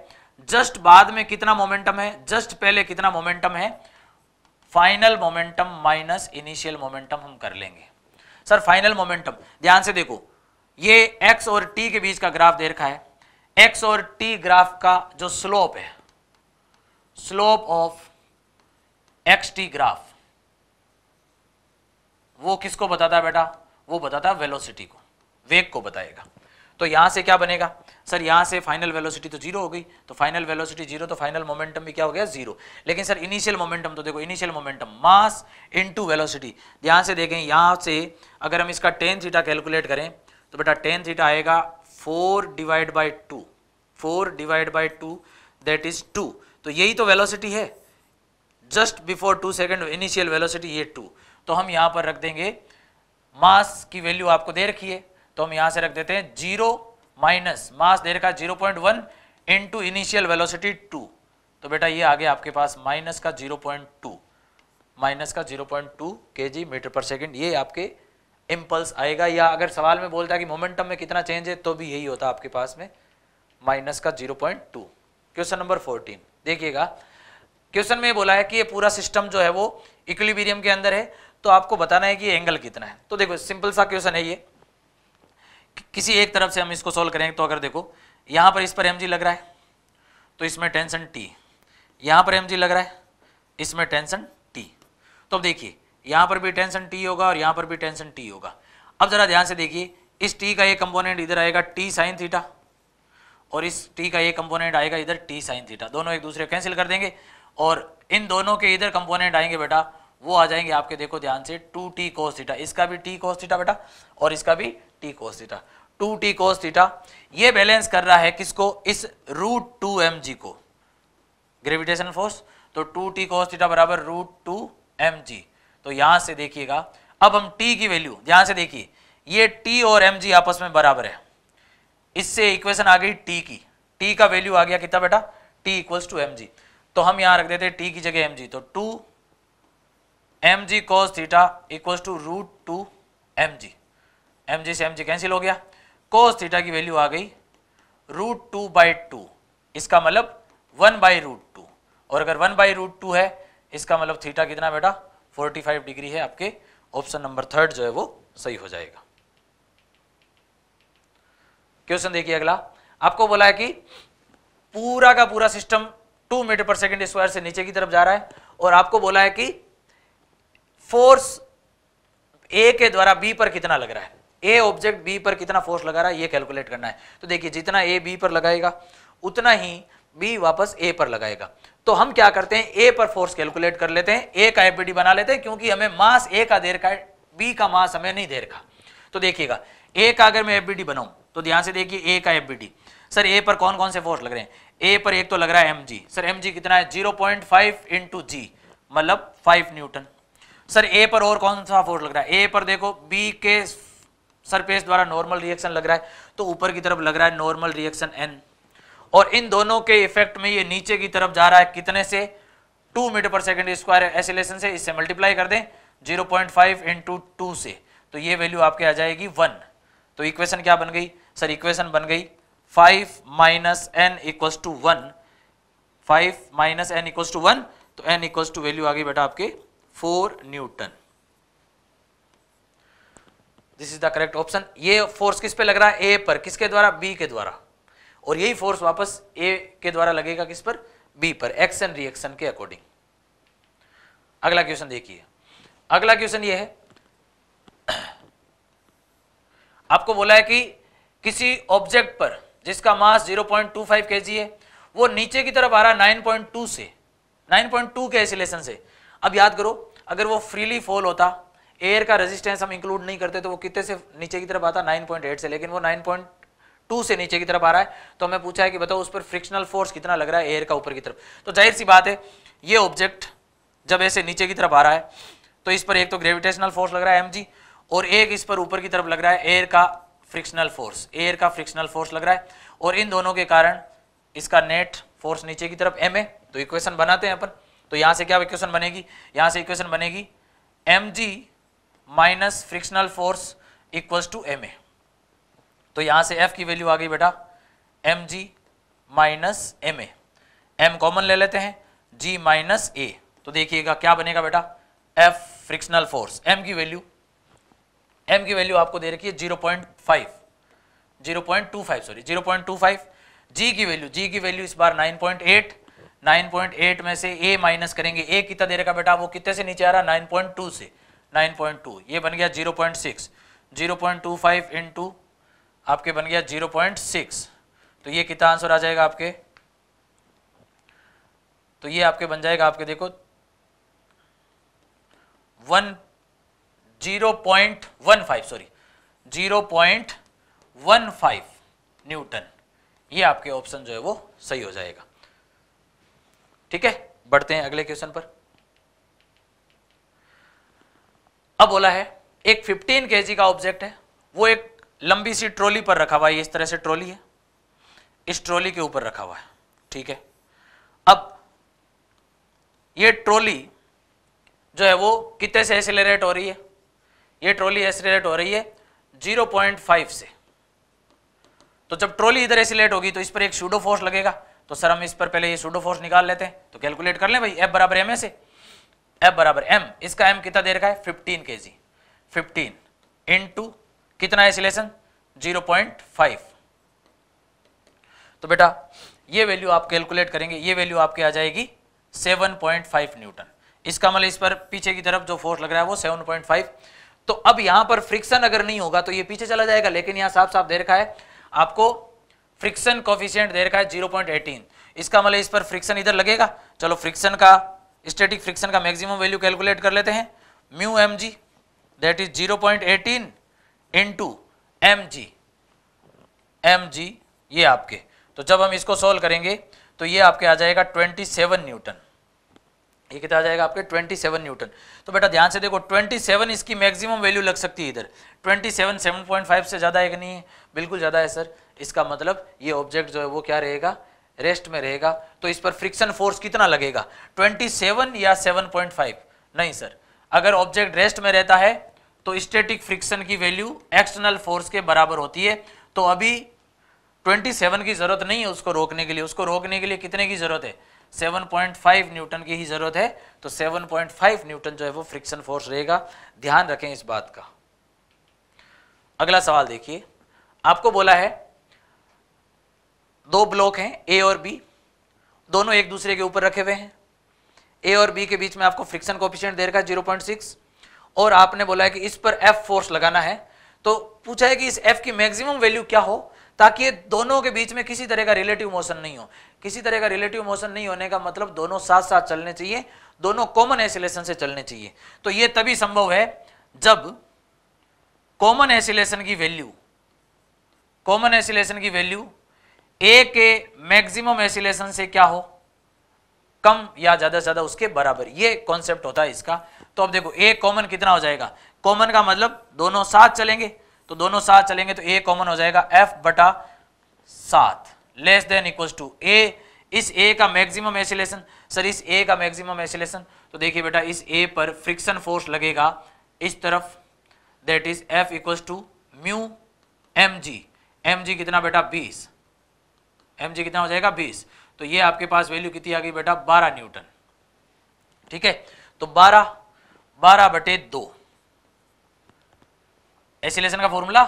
जस्ट बाद में कितना मोमेंटम है जस्ट पहले कितना मोमेंटम है final momentum minus initial momentum हम कर लेंगे सर फाइनल मोमेंटम ध्यान से देखो ये एक्स और टी के बीच का ग्राफ दे रखा है एक्स और टी ग्राफ का जो स्लोप है slope of X T graph वो किसको बताता है बेटा वो बताता है वेलोसिटी को वेग को बताएगा तो यहां से क्या बनेगा सर यहां से फाइनल वेलोसिटी तो जीरो हो गई तो फाइनल वेलोसिटी जीरो तो फाइनल मोमेंटम भी क्या हो गया जीरो लेकिन सर इनिशियल मोमेंटम तो देखो initial momentum mass into velocity यहां से देखें यहां से अगर हम इसका टेन थीटा कैलकुलेट करें तो बेटा टेन थीटा आएगा four divide by two four divide by two that is two तो यही तो वेलोसिटी है just before two second initial velocity ये टू तो हम यहां पर रख देंगे मास की वैल्यू आपको दे रखी है तो हम यहां से रख देते हैं जीरो माइनस मास दे रखा zero point one into initial velocity two तो बेटा ये आगे आपके पास माइनस का जीरो पॉइंट टू माइनस का zero point two K G metre पर सेकेंड ये आपके इम्पल्स आएगा या अगर सवाल में बोलता है कि मोमेंटम में कितना चेंज है तो भी यही होता आपके पास में माइनस का zero point two question number fourteen देखिएगा क्वेश्चन में बोला है कि ये पूरा सिस्टम जो है वो इक्विलिब्रियम के अंदर है तो आपको बताना है कि एंगल कितना है तो देखो सिंपल सा क्वेश्चन है ये किसी एक तरफ से हम इसको सोल्व करेंगे तो अगर देखो यहां पर इस पर एम लग रहा है तो इसमें टेंशन टी यहां पर एम लग रहा है इसमें टेंशन टी तो अब देखिए यहां पर भी टेंशन टी होगा और यहां पर भी टेंशन टी होगा अब ज़रा ध्यान से देखिए इस टी का एक कंपोनेंट इधर आएगा टी साइन थीटा और इस टी का एक कंपोनेंट आएगा इधर टी साइन थीटा दोनों एक दूसरे कैंसिल कर देंगे और इन दोनों के इधर कंपोनेंट आएंगे बेटा वो आ जाएंगे आपके देखो ध्यान से टू टी कोस थीटा इसका भी टी कोस थीटा बेटा और इसका भी T cos theta two T cos theta ये बैलेंस कर रहा है किसको इस रूट टू एम जी को ग्रेविटेशन फोर्स तो टू टी कोस थीटा बराबर रूट टू एम जी तो यहां से देखिएगा अब हम टी की वैल्यू ध्यान से देखिए ये टी और एम जी आपस में बराबर है इससे इक्वेशन आ गई टी की टी का वैल्यू आ गया कितना बेटा T equals to M G तो हम यहां रख देते टी की जगह एम जी तो two M G cos theta equal to root two M G M G से एम जी कैंसिल हो गया कोस थीटा की वैल्यू आ गई रूट टू बाई टू इसका मतलब वन बाई रूट टू और अगर वन बाई रूट टू है इसका मतलब थीटा कितना बेटा फाइव डिग्री है आपके ऑप्शन नंबर थर्ड जो है वो सही हो जाएगा क्वेश्चन देखिए अगला आपको बोला है कि पूरा का पूरा सिस्टम टू मीटर पर सेकेंड स्क्वायर से नीचे की तरफ जा रहा है और आपको बोला है कि फोर्स ए के द्वारा बी पर कितना लग रहा है ए ऑब्जेक्ट बी पर कितना फोर्स लगा रहा है ये कैलकुलेट करना है तो देखिए जितना ए बी पर लगाएगा उतना ही बी वापस ए पर लगाएगा तो हम क्या करते हैं ए पर फोर्स कैलकुलेट कर लेते हैं ए का एपीडी बना लेते हैं क्योंकि हमें मास ए का देर का है बी का मास हमें नहीं दे रखा तो देखिएगा ए का अगर मैं एपीडी बनाऊं तो ध्यान से देखिए ए का एफ सर ए पर कौन कौन से फोर्स लग रहे हैं ए पर एक तो लग रहा है एम सर एम कितना है zero point five into G मतलब फाइव न्यूटन सर ए पर और कौन सा फोर्स लग रहा है ए पर देखो बी के सरफेस द्वारा नॉर्मल रिएक्शन लग रहा है तो ऊपर की तरफ लग रहा है नॉर्मल रिएक्शन एन और इन दोनों के इफेक्ट में ये नीचे की तरफ जा रहा है कितने से टू मीटर पर सेकेंड स्क्वायर एसिलेशन से इससे मल्टीप्लाई कर दें zero point five into two से तो ये वैल्यू आपके आ जाएगी वन तो इक्वेशन क्या बन गई सर इक्वेशन बन गई five minus N equals to one five minus N equals to one तो एन इक्वस टू वैल्यू आ गई बेटा आपके 4 newton this is the correct option ये फोर्स किस पे लग रहा है ए पर किसके द्वारा बी के द्वारा और यही फोर्स वापस ए के द्वारा लगेगा किस पर बी पर एक्शन रिएक्शन के अकॉर्डिंग अगला क्वेश्चन देखिए अगला क्वेश्चन ये है आपको बोला है कि किसी ऑब्जेक्ट पर जिसका मास 0.25 पॉइंट है वो नीचे की तरफ आ रहा है 9.2 से 9.2 के एसिलेशन से अब याद करो अगर वो फ्रीली फॉल होता एयर का रेजिस्टेंस हम इंक्लूड नहीं करते तो वो कितने से नीचे की तरफ आता 9.8 से लेकिन वो 9.2 से नीचे की तरफ आ रहा है तो हमें पूछा है कि बताओ उस पर फ्रिक्शनल फोर्स कितना लग रहा है एयर का ऊपर की तरफ तो जाहिर सी बात है ये ऑब्जेक्ट जब ऐसे नीचे की तरफ आ रहा है तो इस पर एक तो ग्रेविटेशनल फोर्स लग रहा है एम और एक इस पर ऊपर की तरफ लग रहा है एयर का फ्रिक्शनल फोर्स एयर का फ्रिक्शनल फोर्स लग रहा है और इन दोनों के कारण इसका नेट फोर्स नीचे की तरफ एम है तो इक्वेशन बनाते हैं अपन तो यहां से क्या इक्वेशन बनेगी यहां से इक्वेशन बनेगी M G minus frictional force equal to M A तो यहां से एफ की वैल्यू आ गई बेटा M G minus M A M common ले लेते हैं जी माइनस ए तो देखिएगा क्या बनेगा बेटा एफ फ्रिक्शनल फोर्स एम की वैल्यू एम की वैल्यू आपको दे रखी है zero point five zero point two five sorry zero point two five G की वैल्यू जी की वैल्यू इस बार नाइन पॉइंट एट 9.8 में से ए माइनस करेंगे ए कितना दे रखा बेटा वो कितने से नीचे आ रहा 9.2 से 9.2 ये बन गया 0.6 0.25 इनटू आपके बन गया 0.6 तो ये कितना आंसर आ जाएगा आपके तो ये आपके बन जाएगा आपके देखो one zero point one five sorry zero point one five newton ये आपके ऑप्शन जो है वो सही हो जाएगा ठीक है बढ़ते हैं अगले क्वेश्चन पर अब बोला है एक 15 के का ऑब्जेक्ट है वो एक लंबी सी ट्रॉली पर रखा हुआ है इस तरह से ट्रॉली है इस ट्रॉली के ऊपर रखा हुआ है ठीक है अब ये ट्रॉली जो है वो कितने से एसिलेट हो रही है ये ट्रॉली एसिलेट हो रही है 0.5 से तो जब ट्रॉली इधर एसिलेट होगी तो इस पर एक शूडो फोर्स लगेगा तो सर हम इस पर पहले ये सूडो फोर्स निकाल लेते हैं तो कैलकुलेट कर लें भाई एफ बराबर एम से एफ बराबर एम इसका एम कितना दे रखा है फिफ्टीन के जी फिफ्टीन इन टू कितना है सिलेशन जीरो पॉइंट फाइव तो बेटा ये वैल्यू आप कैलकुलेट करेंगे ये वैल्यू आपकी आ जाएगी सेवन पॉइंट फाइव न्यूटन इसका मतलब इस पर पीछे की तरफ जो फोर्स लग रहा है वो सेवन पॉइंट फाइव तो अब यहां पर फ्रिक्शन अगर नहीं होगा तो ये पीछे चला जाएगा लेकिन यहां साफ साफ दे रखा है आपको फ्रिक्शन कॉफिशियंट दे रखा है 0.18 इसका मतलब इस पर फ्रिक्शन इधर लगेगा चलो फ्रिक्शन का स्टेटिक फ्रिक्शन का मैक्सिमम वैल्यू कैलकुलेट कर लेते हैं mu M G that is 0.18 point eighteen into M G M G ये आपके तो जब हम इसको सोल्व करेंगे तो ये आपके आ जाएगा 27 न्यूटन ये कितना आ जाएगा आपके 27 न्यूटन तो बेटा ध्यान से देखो 27 इसकी मैक्सिमम वैल्यू लग सकती है इधर 27 7.5 से ज़्यादा है कि नहीं बिल्कुल ज़्यादा है सर इसका मतलब ये ऑब्जेक्ट जो है वो क्या रहेगा रेस्ट में रहेगा तो इस पर फ्रिक्शन फोर्स कितना लगेगा 27 या 7.5 नहीं सर अगर ऑब्जेक्ट रेस्ट में रहता है तो स्टेटिक फ्रिक्शन की वैल्यू एक्सटर्नल फोर्स के बराबर होती है तो अभी 27 की जरूरत नहीं है उसको रोकने के लिए उसको रोकने के लिए कितने की जरूरत है 7.5 न्यूटन की ही जरूरत है तो 7.5 न्यूटन जो है वो फ्रिक्शन फोर्स रहेगा ध्यान रखें इस बात का अगला सवाल देखिए आपको बोला है दो ब्लॉक हैं ए और बी दोनों एक दूसरे के ऊपर रखे हुए हैं ए और बी के बीच में आपको फ्रिक्शन कोफिशियंट दे रखा है जीरो पॉइंट सिक्स और आपने बोला है कि इस पर एफ फोर्स लगाना है तो पूछा है कि इस एफ की मैक्सिमम वैल्यू क्या हो ताकि ये दोनों के बीच में किसी तरह का रिलेटिव मोशन नहीं हो किसी तरह का रिलेटिव मोशन नहीं होने का मतलब दोनों साथ साथ चलने चाहिए दोनों कॉमन एसिलेशन से चलने चाहिए तो ये तभी संभव है जब कॉमन एसिलेशन की वैल्यू कॉमन एसिलेशन की वैल्यू ए के मैक्सिमम एसिलेशन से क्या हो कम या ज़्यादा से ज़्यादा उसके बराबर ये कॉन्सेप्ट होता है इसका तो अब देखो ए कॉमन कितना हो जाएगा कॉमन का मतलब दोनों साथ चलेंगे तो दोनों साथ चलेंगे तो ए कॉमन हो जाएगा एफ बटा सात less than equal to A इस ए का मैक्सिमम एसिलेशन सर इस ए का मैक्सिमम एसिलेशन तो देखिए बेटा इस ए पर फ्रिक्शन फोर्स लगेगा इस तरफ that is F equal to mu M G M G कितना बेटा बीस एम जी कितना हो जाएगा बीस तो ये आपके पास वैल्यू कितनी आ गई बेटा बारह न्यूटन ठीक है तो बारह बारह बटे दो एसिलेशन का फॉर्मूला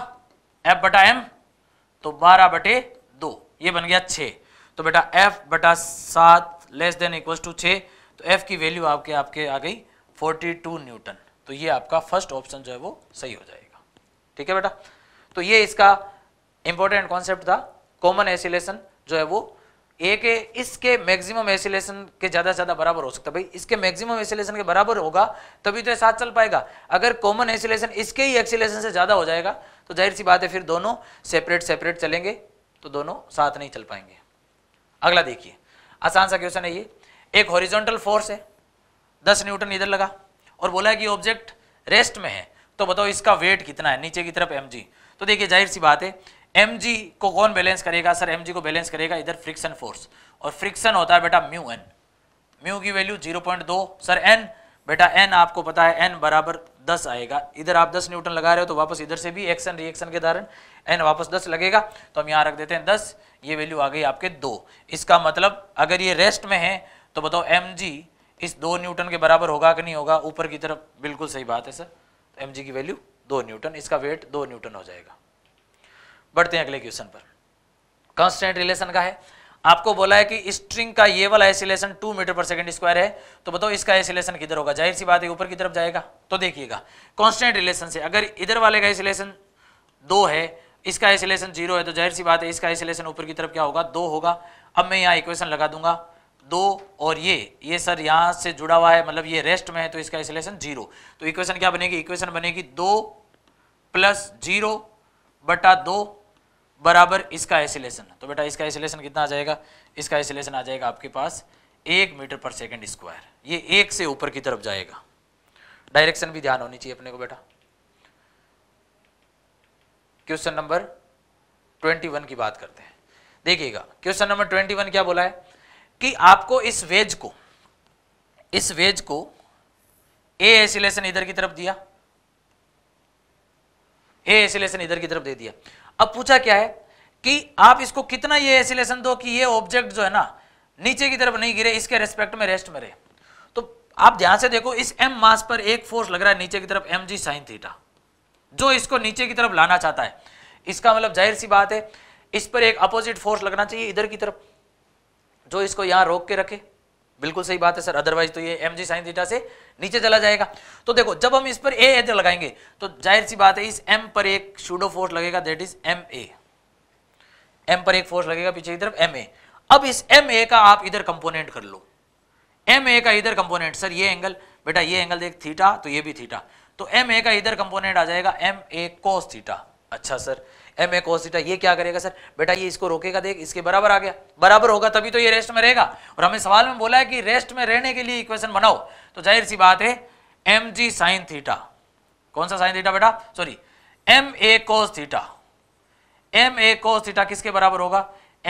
एफ बटा एम तो बारह बटे दो ये बन गया छ तो बेटा एफ बटा सात लेस देन इक्वल टू छ तो एफ की वैल्यू आपके आपके आ गई फोर्टी टू न्यूटन तो ये आपका फर्स्ट ऑप्शन जो है वो सही हो जाएगा ठीक है बेटा तो ये इसका इंपॉर्टेंट कॉन्सेप्ट था कॉमन एसिलेशन जो है वो ए के इसके मैक्सिमम एसिलेशन के ज़्यादा ज़्यादा बराबर हो सकता है भाई इसके मैक्सिमम एसिलेशन के बराबर होगा तभी तो साथ चल पाएगा अगर कॉमन एसिलेशन इसके ही एक्सिलेशन से ज़्यादा हो जाएगा तो जाहिर सी बात है फिर दोनों सेपरेट सेपरेट चलेंगे तो दोनों साथ नहीं चल पाएंगे अगला देखिए आसान सा क्वेश्चन है ये एक हॉरिजॉन्टल फोर्स है दस न्यूटन इधर लगा और बोला कि ऑब्जेक्ट रेस्ट में है तो बताओ इसका वेट कितना है नीचे की तरफ एम तो देखिए जाहिर सी बात है एम को कौन बैलेंस करेगा सर एम को बैलेंस करेगा इधर फ्रिक्शन फोर्स और फ्रिक्शन होता है बेटा म्यू एन म्यू की वैल्यू 0.2 सर एन बेटा एन आपको पता है एन बराबर 10 आएगा इधर आप 10 न्यूटन लगा रहे हो तो वापस इधर से भी एक्शन रिएक्शन के कारण एन वापस 10 लगेगा तो हम यहाँ रख देते हैं 10 ये वैल्यू आ गई आपके दो इसका मतलब अगर ये रेस्ट में है तो बताओ एम इस दो न्यूटन के बराबर होगा कि नहीं होगा ऊपर की तरफ बिल्कुल सही बात है सर एम एम की वैल्यू दो न्यूटन इसका वेट दो न्यूटन हो जाएगा बढ़ते हैं अगले क्वेश्चन पर कॉन्स्टेंट रिलेशन का है आपको बोला है कि स्ट्रिंग का ये वाला एसिलेशन टू मीटर पर सेकंड स्क्वायर है तो बताओ इसका एसिलेशन किधर होगा जाहिर सी बात है ऊपर की तरफ जाएगा तो देखिएगा कॉन्स्टेंट रिलेशन से अगर इधर वाले का एसिलेशन दो है इसका एसिलेशन जीरो है तो जाहिर सी बात है इसका एसिलेशन ऊपर की तरफ क्या होगा दो होगा अब मैं यहाँ इक्वेशन लगा दूंगा दो और ये ये सर यहाँ से जुड़ा हुआ है मतलब ये रेस्ट में है तो इसका एसिलेशन जीरो तो इक्वेशन क्या बनेगी इक्वेशन बनेगी दो प्लस जीरो बटा दो बराबर इसका एसिलेशन तो बेटा इसका एसिलेशन कितना आ जाएगा इसका एसिलेशन आ जाएगा आपके पास एक मीटर पर सेकेंड स्क्वायर ये एक से ऊपर की तरफ जाएगा डायरेक्शन भी ध्यान होनी चाहिए अपने को बेटा क्वेश्चन नंबर 21 की बात करते हैं देखिएगा क्वेश्चन नंबर 21 क्या बोला है कि आपको इस वेज को इस वेज को ए एसिलेशन इधर की तरफ दिया ए एसिलेशन इधर की तरफ दे दिया अब पूछा क्या है कि आप इसको कितना ये एसिलेशन दो कि ये ऑब्जेक्ट जो है ना नीचे की तरफ नहीं गिरे इसके रेस्पेक्ट में रेस्ट में रहे तो आप ध्यान से देखो इस एम मास पर एक फोर्स लग रहा है नीचे की तरफ एम जी साइन थीटा जो इसको नीचे की तरफ लाना चाहता है इसका मतलब जाहिर सी बात है इस पर एक अपोजिट फोर्स लगना चाहिए इधर की तरफ जो इसको यहां रोक के रखे बिल्कुल सही बात है सर अदरवाइज तो ये एम जी साइन थीटा से नीचे चला जाएगा तो देखो जब हम इस पर ए एच लगाएंगे तो जाहिर सी बात है इस एम पर एक शूडो फोर्स लगेगा that is M A M पर एक फोर्स लगेगा पीछे की तरफ एम ए अब इस एम ए का आप इधर कंपोनेंट कर लो एम ए का इधर कंपोनेंट सर ये एंगल बेटा ये एंगल देख थीटा तो ये भी थीटा तो एम ए का इधर कंपोनेंट आ जाएगा एम ए कोस थीटा अच्छा सर एम ए कोसिटा ये क्या करेगा सर बेटा ये इसको रोकेगा देख इसके बराबर आ गया बराबर होगा तभी तो ये रेस्ट में रहेगा और हमें सवाल में बोला है कि रेस्ट में रहने के लिए इक्वेशन बनाओ तो जाहिर सी बात है एम जी साइन थीटा कौन सा साइन थीटा बेटा sorry M A cos theta M A cos theta किसके बराबर होगा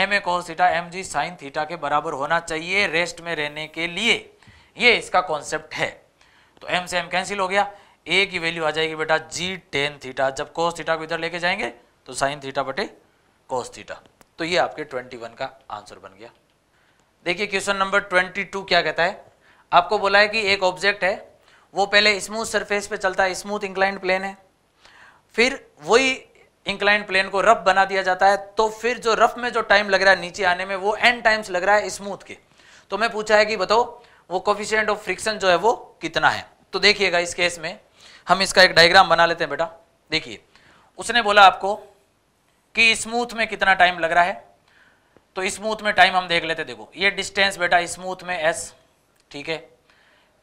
M A cos theta M G sine theta के बराबर होना चाहिए रेस्ट में रहने के लिए ये इसका कॉन्सेप्ट है तो एम से एम कैंसिल हो गया ए की वैल्यू आ जाएगी बेटा जी टेन थीटा जब कोस थीटा को इधर लेके जाएंगे तो साइन थीटा बटे कॉस थीटा तो ये आपके 21 का आंसर बन गया देखिए क्वेश्चन नंबर 22 क्या कहता है आपको बोला है कि एक ऑब्जेक्ट है वो पहले स्मूथ सरफेस पे चलता है स्मूथ इंक्लाइंड प्लेन है फिर वही इंक्लाइंड प्लेन को रफ बना दिया जाता है तो फिर जो रफ में जो टाइम लग रहा है नीचे आने में वो एन टाइम्स लग रहा है स्मूथ के तो मैं पूछा है कि बताओ वो कॉफिशियंट ऑफ फ्रिक्शन जो है वो कितना है तो देखिएगा इस केस में हम इसका एक डायग्राम बना लेते हैं बेटा देखिए उसने बोला आपको कि स्मूथ में कितना टाइम लग रहा है तो स्मूथ में टाइम हम देख लेते देखो ये डिस्टेंस बेटा स्मूथ में एस ठीक है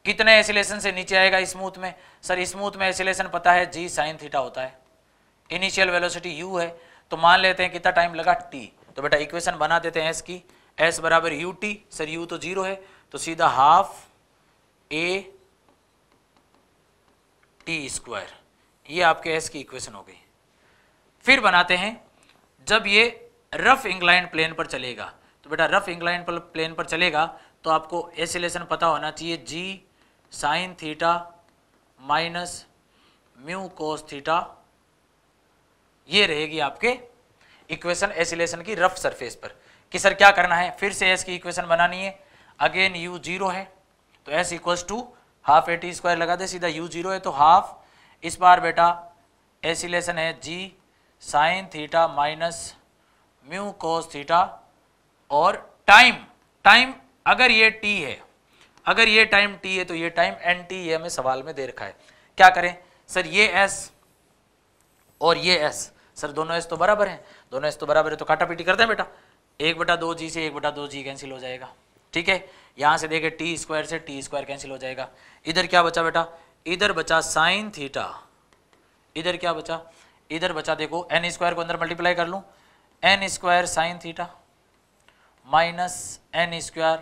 कितने एसिलेशन से नीचे आएगा स्मूथ में सर स्मूथ में एसिलेशन पता है जी साइन थीटा होता है इनिशियल वेलोसिटी यू है तो मान लेते हैं कितना टाइम लगा टी तो बेटा इक्वेशन बना देते हैं एस की एस बराबर यू टी सर यू तो जीरो है तो सीधा हाफ ए टी स्क्वायर ये आपके एस की इक्वेशन हो गई फिर बनाते हैं जब ये रफ इंग्लाइंड प्लेन पर चलेगा तो बेटा रफ इंग्लाइन प्लेन पर चलेगा तो आपको एसिलेशन पता होना चाहिए G sine theta minus mu cos theta ये रहेगी आपके इक्वेशन एसिलेशन की रफ सरफेस पर कि सर क्या करना है फिर से एस की इक्वेशन बनानी है अगेन यू जीरो है तो S equals to half A square लगा दे सीधा यू जीरो है तो हाफ इस बार बेटा एसिलेशन है G sine theta minus mu cos theta और टाइम टाइम अगर ये टी है अगर ये टाइम टी है तो ये टाइम एन टी ये हमें सवाल में दे रखा है क्या करें सर ये एस और ये एस सर दोनों एस तो बराबर हैं दोनों एस तो बराबर है तो काटा पीटी करते हैं बेटा एक बटा दो जी से एक बटा दो जी कैंसिल हो जाएगा ठीक है यहाँ से देखे टी स्क्वायर से टी स्क्वायर कैंसिल हो जाएगा इधर क्या बचा बेटा इधर बचा साइन थीटा इधर क्या बचा इधर बचा देखो एन स्क्वायर को अंदर मल्टीप्लाई कर लूं N square sine theta minus N square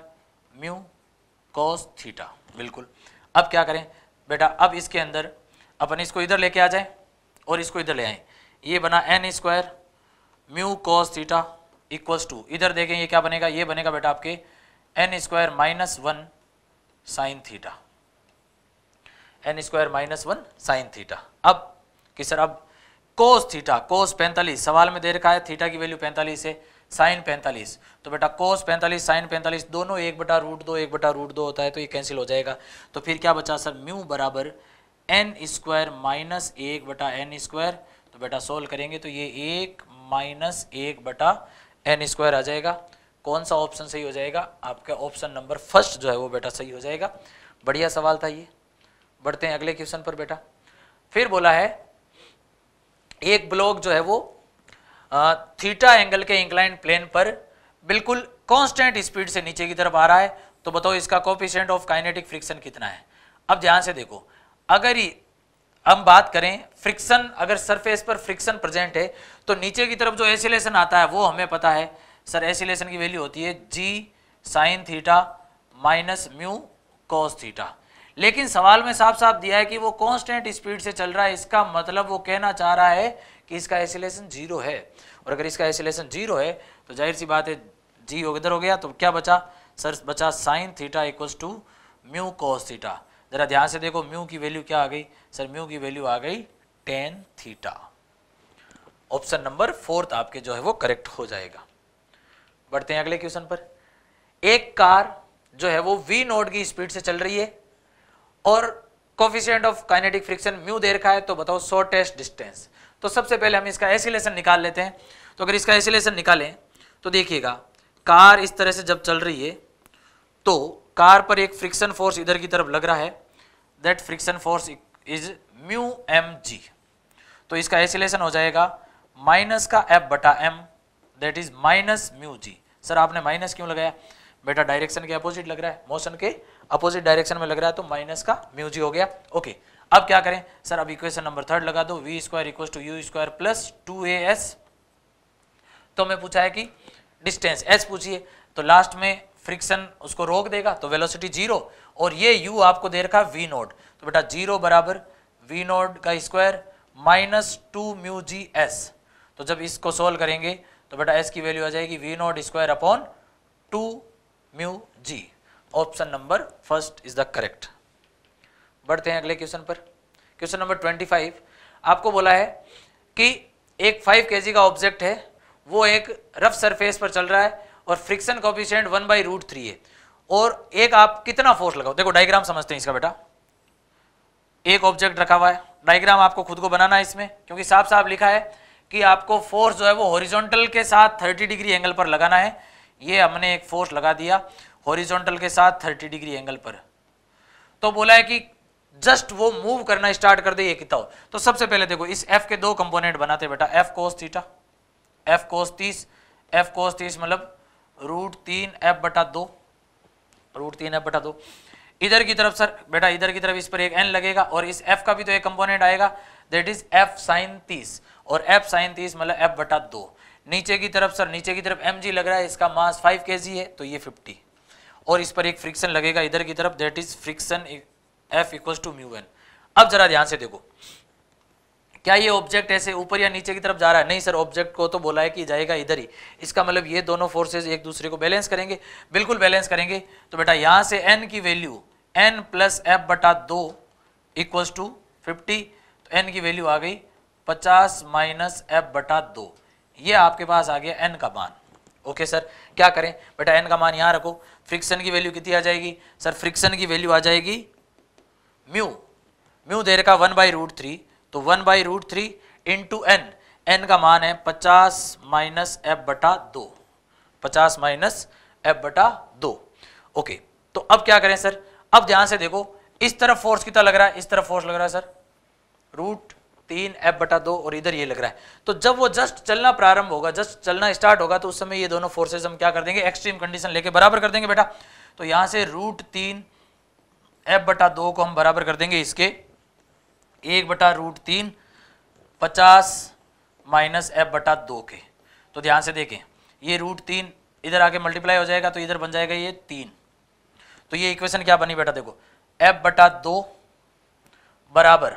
mu cos theta बिल्कुल अब क्या करें बेटा अब इसके अंदर अपन इसको इधर लेके आ जाए और इसको इधर ले आए ये बना N square mu cos theta equals to इधर देखें ये क्या बनेगा ये बनेगा बेटा आपके N square minus one sine theta N square minus one sine theta अब कि सर अब कोस थीटा कोस पैंतालीस सवाल में दे रखा है थीटा की वैल्यू पैंतालीस है साइन पैंतालीस तो बेटा कोस पैंतालीस साइन पैंतालीस दोनों एक बटा रूट दो एक बटा रूट दो होता है तो ये कैंसिल हो जाएगा तो फिर क्या बचा सर म्यू बराबर एन स्क्वायर माइनस एक बटा एन स्क्वायर तो बेटा सोल्व करेंगे तो ये एक माइनस एक बटा एन स्क्वायर आ जाएगा कौन सा ऑप्शन सही हो जाएगा आपका ऑप्शन नंबर फर्स्ट जो है वो बेटा सही हो जाएगा बढ़िया सवाल था ये बढ़ते हैं अगले क्वेश्चन पर बेटा फिर बोला है एक ब्लॉक जो है वो थीटा एंगल के इंक्लाइन प्लेन पर बिल्कुल कांस्टेंट स्पीड से नीचे की तरफ आ रहा है तो बताओ इसका कॉपिशेंट ऑफ काइनेटिक फ्रिक्शन कितना है अब ध्यान से देखो अगर ही हम बात करें फ्रिक्शन अगर सरफेस पर फ्रिक्शन प्रेजेंट है तो नीचे की तरफ जो एसिलेशन आता है वो हमें पता है सर एसिलेशन की वैल्यू होती है G sine theta minus mu cos theta लेकिन सवाल में साफ साफ दिया है कि वो कॉन्स्टेंट स्पीड से चल रहा है इसका मतलब वो कहना चाह रहा है कि इसका एसिलेशन जीरो है और अगर इसका एसिलेशन जीरो है तो जाहिर सी बात है जी इधर हो गया तो क्या बचा सर बचा sine theta equals to mu cos theta ज़रा ध्यान से देखो म्यू की वैल्यू क्या आ गई सर म्यू की वैल्यू आ गई tan theta option number fourth आपके जो है वो करेक्ट हो जाएगा बढ़ते हैं अगले क्वेश्चन पर एक कार जो है वो वी नोट की स्पीड से चल रही है और coefficient of kinetic friction mu दे रखा है तो बताओ शॉर्टेस्ट डिस्टेंस तो सबसे पहले हम इसका एसिलेशन निकाल लेते हैं तो अगर इसका एसिलेशन निकालें तो देखिएगा कार इस तरह से जब चल रही है तो कार पर एक फ्रिक्शन फोर्स इधर की तरफ लग रहा है that friction force is mu M G तो इसका एसिलेशन हो जाएगा माइनस का एफ बटा M that is minus mu G sir आपने माइनस क्यों लगाया बेटा डायरेक्शन के अपोजिट लग रहा है मोशन के अपोजिट डायरेक्शन में लग रहा है तो माइनस का म्यू जी हो गया ओके अब क्या करें सर अब इक्वेशन नंबर थर्ड लगा दो V square equal to U square plus two A S तो हमें पूछा है कि डिस्टेंस एस पूछिए तो लास्ट में फ्रिक्शन उसको रोक देगा तो वेलोसिटी जीरो और ये यू आपको दे रखा वी नोट तो बेटा जीरो बराबर वी नोड का square minus two mu G S तो जब इसको सोल्व करेंगे तो बेटा एस की वैल्यू आ जाएगी V naught square upon two mu G option number first is the correct बढ़ते हैं अगले क्वेश्चन पर क्वेश्चन नंबर ट्वेंटी फाइव आपको बोला है कि एक फाइव के का ऑब्जेक्ट है वो एक रफ सरफेस पर चल रहा है और friction coefficient one by root three है और एक आप कितना फोर्स लगाओ देखो डायग्राम समझते हैं इसका बेटा एक ऑब्जेक्ट रखा हुआ है डायग्राम आपको खुद को बनाना है इसमें क्योंकि साफ साफ लिखा है कि आपको फोर्स जो है वो हॉरिजॉन्टल के साथ 30 डिग्री एंगल पर लगाना है ये हमने एक फोर्स लगा दिया हॉरिजॉन्टल के साथ 30 डिग्री एंगल पर तो बोला है कि जस्ट वो मूव करना स्टार्ट कर दे ये किताब तो सबसे पहले देखो इस एफ के दो कंपोनेंट बनाते बेटा F cos theta F cos तीस एफ कोस तीस मतलब रूट तीन एफ बटा दो रूट तीन एफ बटा दो इधर की तरफ सर बेटा इधर की तरफ इस पर एक एन लगेगा और इस एफ का भी तो एक कंपोनेंट आएगा दैट इज एफ साइन तीस और एफ साइन तीस मतलब एफ बटा दो नीचे की तरफ सर नीचे की तरफ एम जी लग रहा है इसका मास फाइव के जी है तो ये फिफ्टी और इस पर एक फ्रिक्शन लगेगा इधर की तरफ that is friction F equals to mu N अब जरा ध्यान से देखो क्या ये ऑब्जेक्ट ऐसे ऊपर या नीचे की तरफ जा रहा है नहीं सर ऑब्जेक्ट को तो बोला है कि जाएगा इधर ही इसका मतलब ये दोनों फोर्सेज एक दूसरे को बैलेंस करेंगे बिल्कुल बैलेंस करेंगे तो बेटा यहाँ से एन की वैल्यू एन प्लस एफ बटा दो इक्वल्स टू फिफ्टी तो एन की वैल्यू आ गई पचास माइनस एफ बटा दो ये आपके पास आ गया एन का मान ओके सर क्या करें बेटा एन का मान यहाँ रखो फ्रिक्शन की वैल्यू कितनी आ जाएगी सर फ्रिक्शन की वैल्यू आ जाएगी म्यू म्यू दे रखा वन बाई रूट थ्री तो one by root three into two N N मान है पचास माइनस एफ बटा दो पचास माइनस एफ बटा दो ओके तो अब क्या करें सर अब ध्यान से देखो इस तरफ फोर्स कितना लग रहा है इस तरफ फोर्स लग रहा है सर रूट तीन एफ बटा दो और इधर ये लग रहा है तो जब वो जस्ट चलना प्रारंभ होगा जस्ट चलना स्टार्ट होगा तो उस समय ये दोनों फोर्सेज हम क्या कर देंगे एक्सट्रीम कंडीशन लेके बराबर कर देंगे बेटा तो यहां से रूट तीन एफ बटा दो को हम बराबर कर देंगे इसके एक बटा रूट तीन पचास माइनस एफ बटा दो के तो ध्यान से देखें ये रूट तीन इधर आके मल्टीप्लाई हो जाएगा तो इधर बन जाएगा ये तीन तो ये इक्वेशन क्या बनी बेटा देखो एफ बटा दो बराबर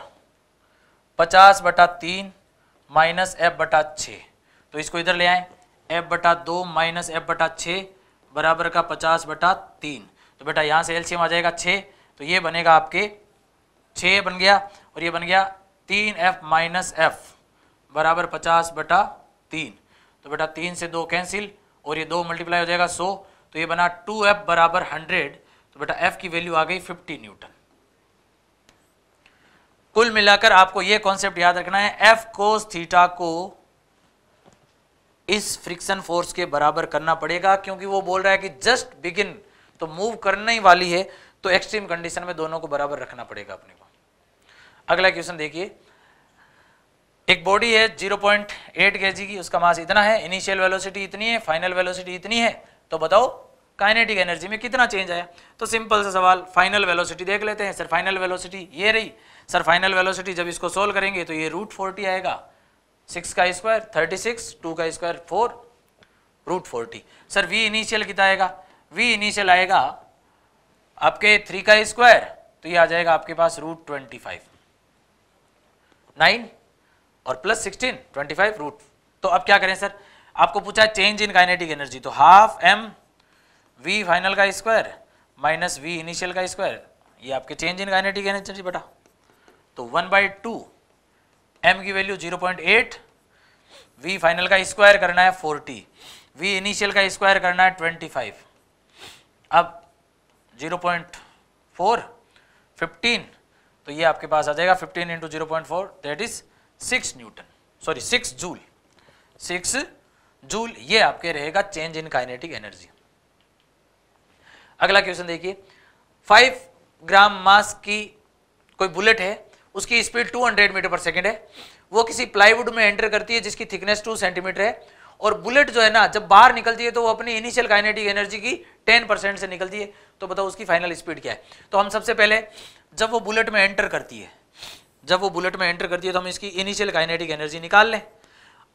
पचास बटा तीन माइनस एफ बटा छः तो इसको इधर ले आए एफ बटा दो माइनस एफ बटा छः बराबर का पचास बटा तीन तो बेटा यहाँ से एलसीएम आ जाएगा छः तो ये बनेगा आपके छः बन गया और ये बन गया तीन एफ माइनस एफ बराबर पचास बटा तीन तो बेटा तीन से दो कैंसिल और ये दो मल्टीप्लाई हो जाएगा सौ तो ये बना टू एफ बराबर हंड्रेड तो बेटा एफ की वैल्यू आ गई फिफ्टी न्यूटन कुल मिलाकर आपको यह कॉन्सेप्ट याद रखना है एफ कोस थीटा को इस फ्रिक्शन फोर्स के बराबर करना पड़ेगा क्योंकि वो बोल रहा है कि जस्ट बिगिन तो मूव करने ही वाली है तो एक्सट्रीम कंडीशन में दोनों को बराबर रखना पड़ेगा अपने को अगला क्वेश्चन देखिए एक बॉडी है 0.8 पॉइंट की उसका मास इतना है इनिशियल वेलोसिटी इतनी है फाइनल वेलोसिटी इतनी है तो बताओ काइनेटिक एनर्जी में कितना चेंज आया तो सिंपल सा सवाल फाइनल वेलोसिटी देख लेते हैं सर फाइनल वेलोसिटी ये रही सर फाइनल वेलोसिटी जब इसको सोल्व करेंगे तो ये रूट फोर्टी आएगा सिक्स का स्क्वायर थर्टी सिक्स टू का square four root forty sir V initial कितना आएगा वी इनिशियल आएगा आपके थ्री का स्क्वायर तो ये आ जाएगा आपके पास रूट ट्वेंटी फाइव नाइन और plus sixteen twenty five root तो अब क्या करें सर आपको पूछा चेंज इन काइनेटिक एनर्जी तो हाफ एम वी फाइनल का स्क्वायर माइनस वी इनिशियल का स्क्वायर ये आपके चेंज इन काइनेटिक एनर्जी बेटा तो वन बाई टू एम की value zero point eight V final का स्क्वायर करना है फोर्टी वी इनिशियल का स्क्वायर करना है ट्वेंटी फाइव अब जीरो पॉइंट फोर फिफ्टीन तो ये आपके पास आ जाएगा fifteen into zero point four that is six newton sorry six joule six joule ये आपके रहेगा चेंज इन काइनेटिक एनर्जी अगला क्वेश्चन देखिए फाइव ग्राम मास की कोई बुलेट है उसकी स्पीड 200 मीटर पर सेकंड है वो किसी प्लाईवुड में एंटर करती है जिसकी थिकनेस 2 सेंटीमीटर है और बुलेट जो है ना जब बाहर निकलती है तो वो अपनी इनिशियल काइनेटिक एनर्जी की 10 परसेंट से निकलती है तो बताओ उसकी फाइनल स्पीड क्या है तो हम सबसे पहले जब वो बुलेट में एंटर करती है जब वो बुलेट में एंटर करती है तो हम इसकी इनिशियल काइनेटिक एनर्जी निकाल लें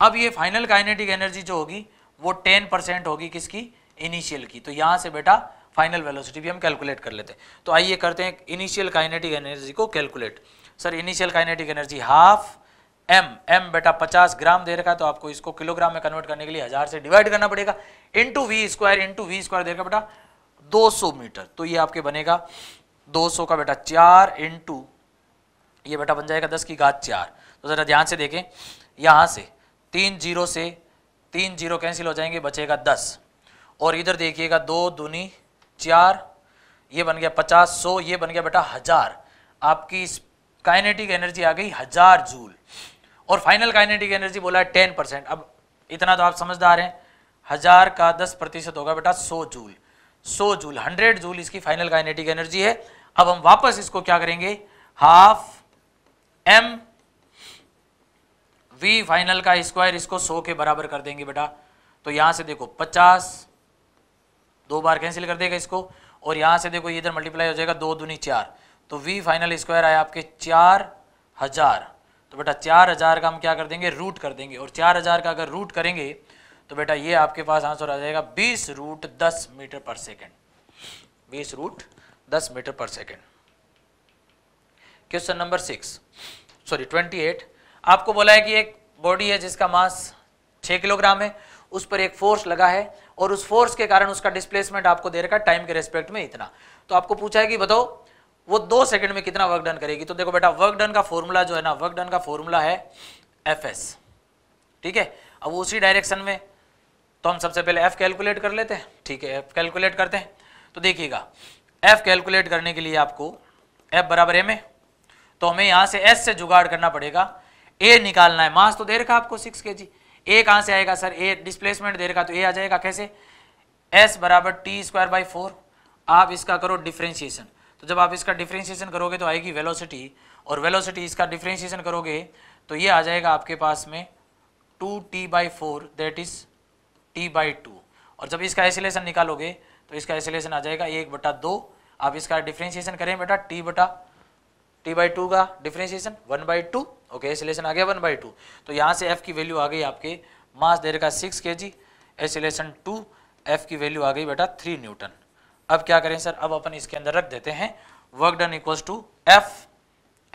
अब ये फाइनल काइनेटिक एनर्जी जो होगी वो टेन होगी किसकी इनिशियल की तो यहाँ से बेटा फाइनल वेलोसिटी भी हम कैलकुलेट कर लेते हैं तो आइए करते हैं इनिशियल काइनेटिक एनर्जी को calculate sir initial kinetic energy half M M बेटा 50 ग्राम दे रखा है तो आपको इसको किलोग्राम में कन्वर्ट करने के लिए हजार से डिवाइड करना पड़ेगा two V square two V square दे रखा बेटा 200 मीटर तो ये आपके बनेगा 200 का बेटा चार इंटू ये बेटा बन जाएगा दस की घात चार तो ज़रा ध्यान से देखें यहाँ से तीन जीरो से तीन जीरो कैंसिल हो जाएंगे बचेगा दस और इधर देखिएगा दो दूनी चार ये बन गया पचास सौ ये बन गया बेटा हजार आपकी काइनेटिक एनर्जी आ गई हजार जूल और फाइनल काइनेटिक एनर्जी बोला है टेन परसेंट अब इतना तो आप समझदार हैं हजार का दस प्रतिशत होगा बेटा सौ जूल सौ जूल हंड्रेड जूल इसकी फाइनल काइनेटिक एनर्जी है अब हम वापस इसको क्या करेंगे हाफ एम वी फाइनल का स्क्वायर इसको सौ के बराबर कर देंगे बेटा तो यहां से देखो पचास दो बार कैंसिल कर देगा इसको और यहां से देखो इधर मल्टीप्लाई हो जाएगा दो दूनी चार तो v फाइनल स्क्वायर आया आपके चार हजार तो बेटा चार हजार का हम क्या कर देंगे रूट कर देंगे और चार हजार का अगर रूट करेंगे तो बेटा ये आपके पास आंसर आ जाएगा बीस रूट दस मीटर पर सेकेंड बीस रूट दस मीटर पर second question number six sorry twenty eight आपको बोला है कि एक बॉडी है जिसका मास छ किलोग्राम है उस पर एक फोर्स लगा है और उस फोर्स के कारण उसका डिस्प्लेसमेंट आपको दे रखा है टाइम के रेस्पेक्ट में इतना तो आपको पूछा है कि बताओ वो दो सेकंड में कितना वर्क डन करेगी तो देखो बेटा वर्क डन का फॉर्मूला जो है ना वर्क डन का फॉर्मूला है एफ एस ठीक है अब उसी डायरेक्शन में तो हम सबसे पहले एफ कैलकुलेट कर लेते हैं ठीक है एफ कैलकुलेट करते हैं तो देखिएगा एफ कैलकुलेट करने के लिए आपको एफ बराबर एम ए तो हमें यहां से एस से जुगाड़ करना पड़ेगा ए निकालना है मास तो दे रखा आपको सिक्स के जी ए कहां से आएगा सर ए डिस्प्लेसमेंट दे रखा तो ए आ जाएगा कैसे एस बराबर टी स्क्वायर बाई फोर आप इसका करो डिफ्रेंशिएशन तो जब आप इसका डिफ्रेंशिएशन करोगे तो आएगी वेलोसिटी और वेलोसिटी इसका डिफ्रेंशिएशन करोगे तो ये आ जाएगा आपके पास में two T by four that is T by two और जब इसका एसिलेशन निकालोगे तो इसका एसिलेशन आ जाएगा एक बटा दो आप इसका डिफ्रेंशिएशन करें बेटा टी बटा टी बाई टू का differentiation one by two okay acceleration आ गया वन बाई टू तो यहाँ से एफ की वैल्यू आ गई आपके मास देर का सिक्स के जी एसिलेशन टू एफ की वैल्यू आ गई बेटा थ्री न्यूटन अब क्या करें सर अब अपन इसके अंदर रख देते हैं work done equals to F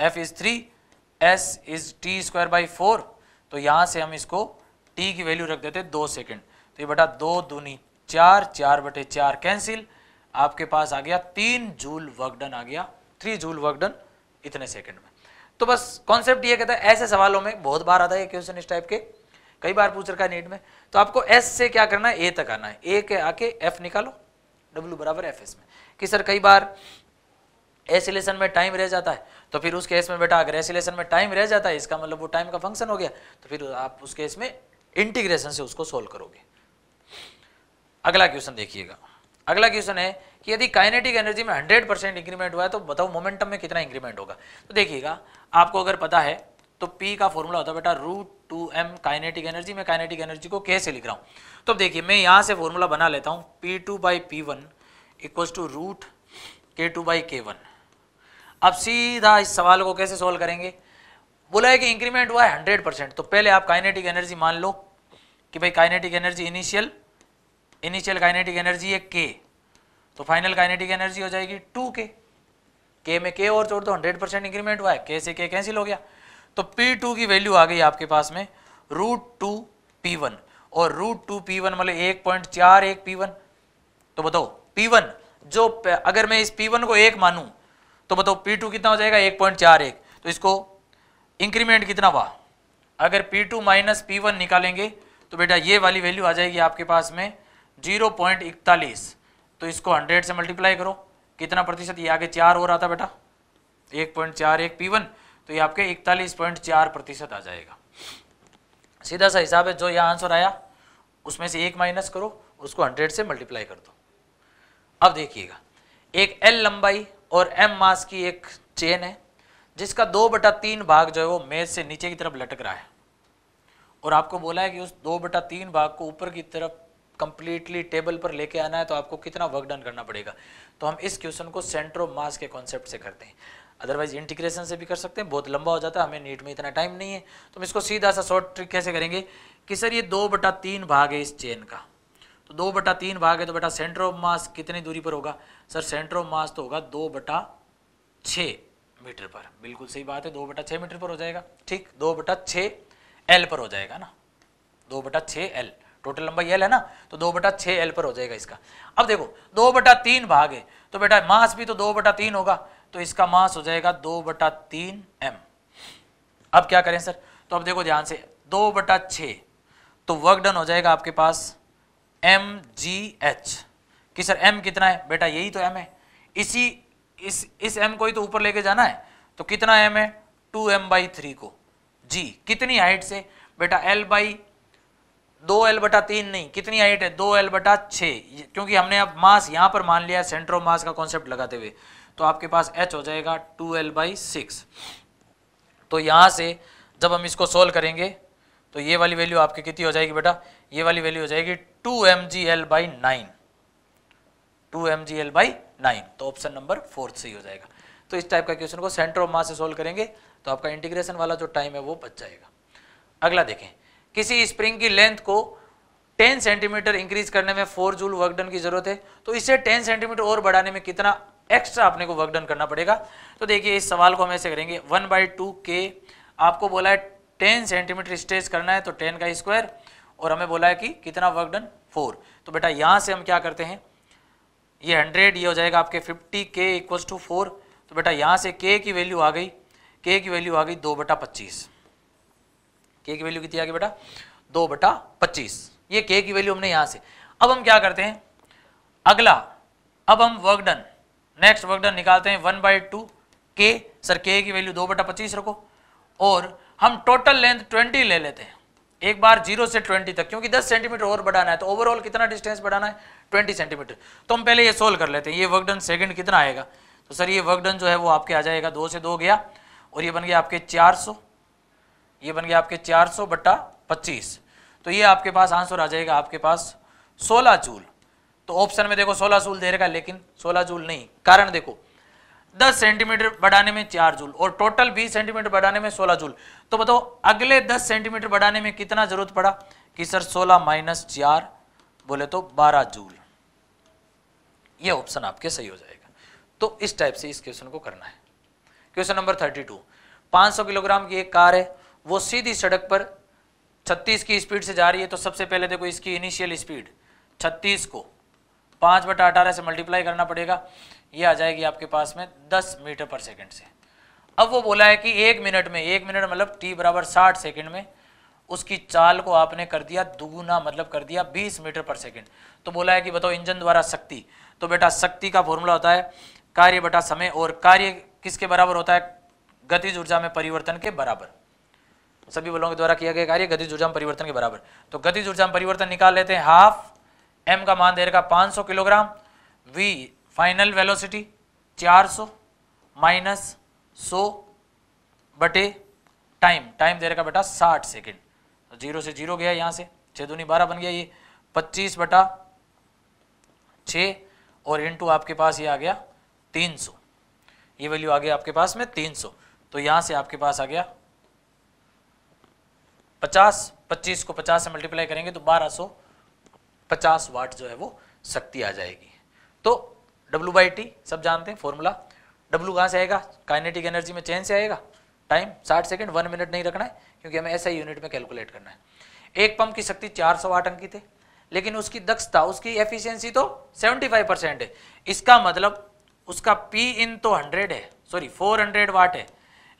F is three S is T square by four तो यहां से हम इसको टी की वैल्यू रख देते हैं दो सेकेंड तो ये बटा दो दूनी चार चार बटे चार कैंसिल आपके पास आ गया तीन जूल वर्क डन आ गया थ्री जूल वर्क डन इतने सेकंड में तो बस कॉन्सेप्ट ये कहता है ऐसे सवालों में बहुत बार आता है क्वेश्चन इस टाइप के कई बार पूछ रखा है नीट में तो आपको एस से क्या करना है ए तक आना है ए के आके एफ निकालो डब्ल्यू बराबर एफ एस में कि सर कई बार एसिलेशन में टाइम रह जाता है तो फिर उस केस में बेटा अगर एसिलेशन में टाइम रह जाता है इसका मतलब वो टाइम का फंक्शन हो गया तो फिर आप उस केस में इंटीग्रेशन से उसको सोल्व करोगे अगला क्वेश्चन देखिएगा अगला क्वेश्चन है कि यदि काइनेटिक एनर्जी में 100 परसेंट इंक्रीमेंट हुआ है तो बताओ मोमेंटम में कितना इंक्रीमेंट होगा तो देखिएगा आपको अगर पता है तो पी का फॉर्मूला होता है बेटा root two M kinetic energy मैं काइनेटिक एनर्जी को कैसे लिख रहा हूँ तो अब देखिए मैं यहाँ से फॉर्मूला बना लेता हूँ P two by P one equals to root K two by K one अब सीधा इस सवाल को कैसे सॉल्व करेंगे बोला है कि इंक्रीमेंट हुआ है हंड्रेड परसेंट तो पहले आप काइनेटिक एनर्जी मान लो कि भाई kinetic energy initial initial kinetic energy है के तो फाइनल काइनेटिक एनर्जी हो जाएगी टू के के में के और जोड़ दो हंड्रेड परसेंट इंक्रीमेंट हुआ है के से के कैंसिल हो गया तो P2 की वैल्यू आ गई आपके पास में रूट टू पी वन और रूट टू पी वन मतलब एक पॉइंट चार एक पी वन तो बताओ P1 जो अगर मैं इस P1 को एक मानू तो बताओ P2 कितना हो जाएगा एक पॉइंट चार एक तो इसको इंक्रीमेंट कितना हुआ अगर P two minus P one निकालेंगे तो बेटा ये वाली वैल्यू आ जाएगी आपके पास में जीरो पॉइंट इकतालीस तो इसको हंड्रेड से मल्टीप्लाई करो कितना प्रतिशत ये आगे चार हो रहा था बेटा एक पॉइंट चार एक पी वन तो ये आपके इकतालीस पॉइंट चार प्रतिशत आ जाएगा सीधा सा हिसाब है जो यहाँ आंसर आया उसमें से एक माइनस करो उसको हंड्रेड से मल्टीप्लाई कर दो अब देखिएगा एक एल लंबाई और एम मास की एक चेन है जिसका दो बटा तीन भाग जो है वो मेज से नीचे की तरफ लटक रहा है और आपको बोला है कि उस दो बटा तीन भाग को ऊपर की तरफ कंप्लीटली टेबल पर लेके आना है तो आपको कितना वर्क डन करना पड़ेगा तो हम इस क्वेश्चन को सेंट्रो मास के कॉन्सेप्ट से करते हैं अदरवाइज इंटीग्रेशन से भी कर सकते हैं बहुत लंबा हो जाता है हमें नीट में इतना टाइम नहीं है तो हम इसको सीधा सा शॉर्ट ट्रिक कैसे करेंगे कि सर ये दो बटा तीन भाग है इस चेन का तो दो बटा तीन भाग है तो बेटा सेंटर ऑफ मास कितनी दूरी पर होगा सर सेंटर ऑफ मास तो होगा दो बटा छ मीटर पर बिल्कुल सही बात है दो बटा छः मीटर पर हो जाएगा ठीक दो बटा छ एल पर हो जाएगा ना दो बटा छ एल टोटल लंबाई एल है ना तो दो बटा छ एल पर हो जाएगा इसका अब देखो दो बटा तीन भाग है तो बेटा मास भी तो दो बटा तीन होगा तो इसका मास हो जाएगा दो बटा तीन एम अब क्या करें सर तो अब देखो ध्यान से दो बटा छ तो वर्क डन हो जाएगा आपके पास एम जी एच कि सर एम कितना है बेटा यही तो एम है इसी इस इस एम को ही तो ऊपर लेके जाना है तो कितना एम है टू एम बाई थ्री को जी कितनी हाइट से बेटा एल बाई दो एल बटा तीन नहीं कितनी हाइट है दो एल बटा छः क्योंकि हमने अब मास यहाँ पर मान लिया सेंट्रो मास का कॉन्सेप्ट लगाते हुए तो आपके पास एच हो जाएगा टू एल बाई सिक्स तो यहाँ से जब हम इसको सोल्व करेंगे तो ये वाली वैल्यू आपकी कितनी हो जाएगी बेटा ये वाली वैल्यू हो जाएगी two M G L by nine two M G L by nine तो ऑप्शन नंबर फोर्थ सही हो जाएगा तो इस टाइप का क्वेश्चन को सेंटर ऑफ मास से सोल्व करेंगे तो आपका इंटीग्रेशन वाला जो टाइम है वो बच जाएगा अगला देखें किसी स्प्रिंग की लेंथ को 10 सेंटीमीटर इंक्रीज करने में 4 जूल वर्कडन की जरूरत है तो इसे 10 सेंटीमीटर और बढ़ाने में कितना एक्स्ट्रा आपने को वर्क डन करना पड़ेगा तो देखिए इस सवाल को हम ऐसे करेंगे वन बाई टू के आपको बोला है टेन सेंटीमीटर स्ट्रेच करना है तो टेन का स्क्वायर और हमें बोला है कि कितना वर्क डन फोर तो बेटा यहाँ से हम क्या करते हैं ये हंड्रेड ये हो जाएगा आपके फिफ्टी के इक्वल्स टू फोर तो बेटा यहाँ से के की वैल्यू आ गई के की वैल्यू आ गई दो बटा पच्चीस के की वैल्यू कितनी आ गई बेटा दो बटा पच्चीस ये के की वैल्यू हमने यहाँ से अब हम क्या करते हैं अगला अब हम work done next work done निकालते हैं one by two K sir K की वैल्यू दो बटा पच्चीस रखो और हम टोटल लेंथ ट्वेंटी ले लेते हैं एक बार जीरो से ट्वेंटी तक क्योंकि दस सेंटीमीटर और बढ़ाना है तो ओवरऑल कितना डिस्टेंस बढ़ाना है ट्वेंटी सेंटीमीटर तो हम पहले ये सोल्व कर लेते हैं ये वर्क डन सेकेंड कितना आएगा तो सर ये वर्क डन जो है वो आपके आ जाएगा दो से दो गया और ये बन गया आपके चार सौ ये बन गया आपके चार सौ बट्टा पच्चीस तो ये आपके पास आंसर आ जाएगा आपके पास सोलह जूल तो ऑप्शन में देखो 16 जूल दे रहेगा लेकिन 16 जूल नहीं कारण देखो 10 सेंटीमीटर बढ़ाने में 4 जूल और टोटल 20 सेंटीमीटर बढ़ाने में 16 जूल तो बताओ अगले 10 सेंटीमीटर बढ़ाने में कितना जरूरत पड़ा कि सर 16 माइनस चार बोले तो 12 जूल ये ऑप्शन आपके सही हो जाएगा तो इस टाइप से इस क्वेश्चन को करना है क्वेश्चन नंबर 32 500 किलोग्राम की एक कार है वो सीधी सड़क पर छत्तीस की स्पीड से जा रही है तो सबसे पहले देखो इसकी इनिशियल स्पीड छत्तीस को पाँच बटा अठारह से मल्टीप्लाई करना पड़ेगा ये आ जाएगी आपके पास में दस मीटर पर सेकेंड से अब वो बोला है कि एक मिनट में एक मिनट मतलब टी बराबर साठ सेकेंड में उसकी चाल को आपने कर दिया दुगुना मतलब कर दिया बीस मीटर पर सेकेंड तो बोला है कि बताओ इंजन द्वारा शक्ति तो बेटा शक्ति का फॉर्मूला होता है कार्य बटा समय और कार्य किसके बराबर होता है गतिज ऊर्जा में परिवर्तन के बराबर सभी बलों के द्वारा किया गया कार्य गतिज ऊर्जा में परिवर्तन के बराबर तो गतिज ऊर्जा में परिवर्तन निकाल लेते हैं हाफ एम का मान दे रखा 500 kilogram v final velocity 400 minus 100 बटे टाइम टाइम दे रखा बेटा 60 सेकेंड तो जीरो से जीरो गया यहाँ से छः दूनी बारह बन गया ये 25 बटा छ और इनटू आपके पास ये आ गया 300 ये वैल्यू आ गया आपके पास में 300 तो यहाँ से आपके पास आ गया 50 25 को 50 से मल्टीप्लाई करेंगे तो 1200 पचास वाट जो है वो शक्ति आ जाएगी तो डब्लू बाई टी सब जानते हैं फॉर्मूला डब्लू कहाँ से आएगा काइनेटिक एनर्जी में चेंज से आएगा टाइम 60 सेकंड वन मिनट नहीं रखना है क्योंकि हमें ऐसा यूनिट में कैलकुलेट करना है एक पंप की शक्ति 400 वाट अंकित है लेकिन उसकी दक्षता उसकी एफिशिएंसी तो 75 परसेंट है इसका मतलब उसका पी इन तो 100 है सॉरी 400 वाट है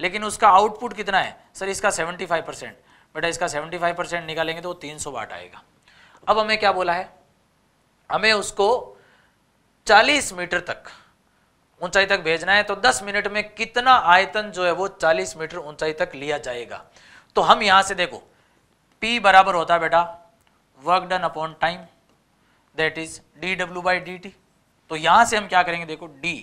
लेकिन उसका आउटपुट कितना है सर इसका 75 परसेंट बेटा इसका 75 परसेंट निकालेंगे तो वो सौ वाट आएगा अब हमें क्या बोला है हमें उसको 40 मीटर तक ऊंचाई तक भेजना है तो 10 मिनट में कितना आयतन जो है वो 40 मीटर ऊंचाई तक लिया जाएगा तो हम यहां से देखो P बराबर होता है बेटा work done upon time that is d डब्ल्यू बाई डी टी तो यहां से हम क्या करेंगे देखो D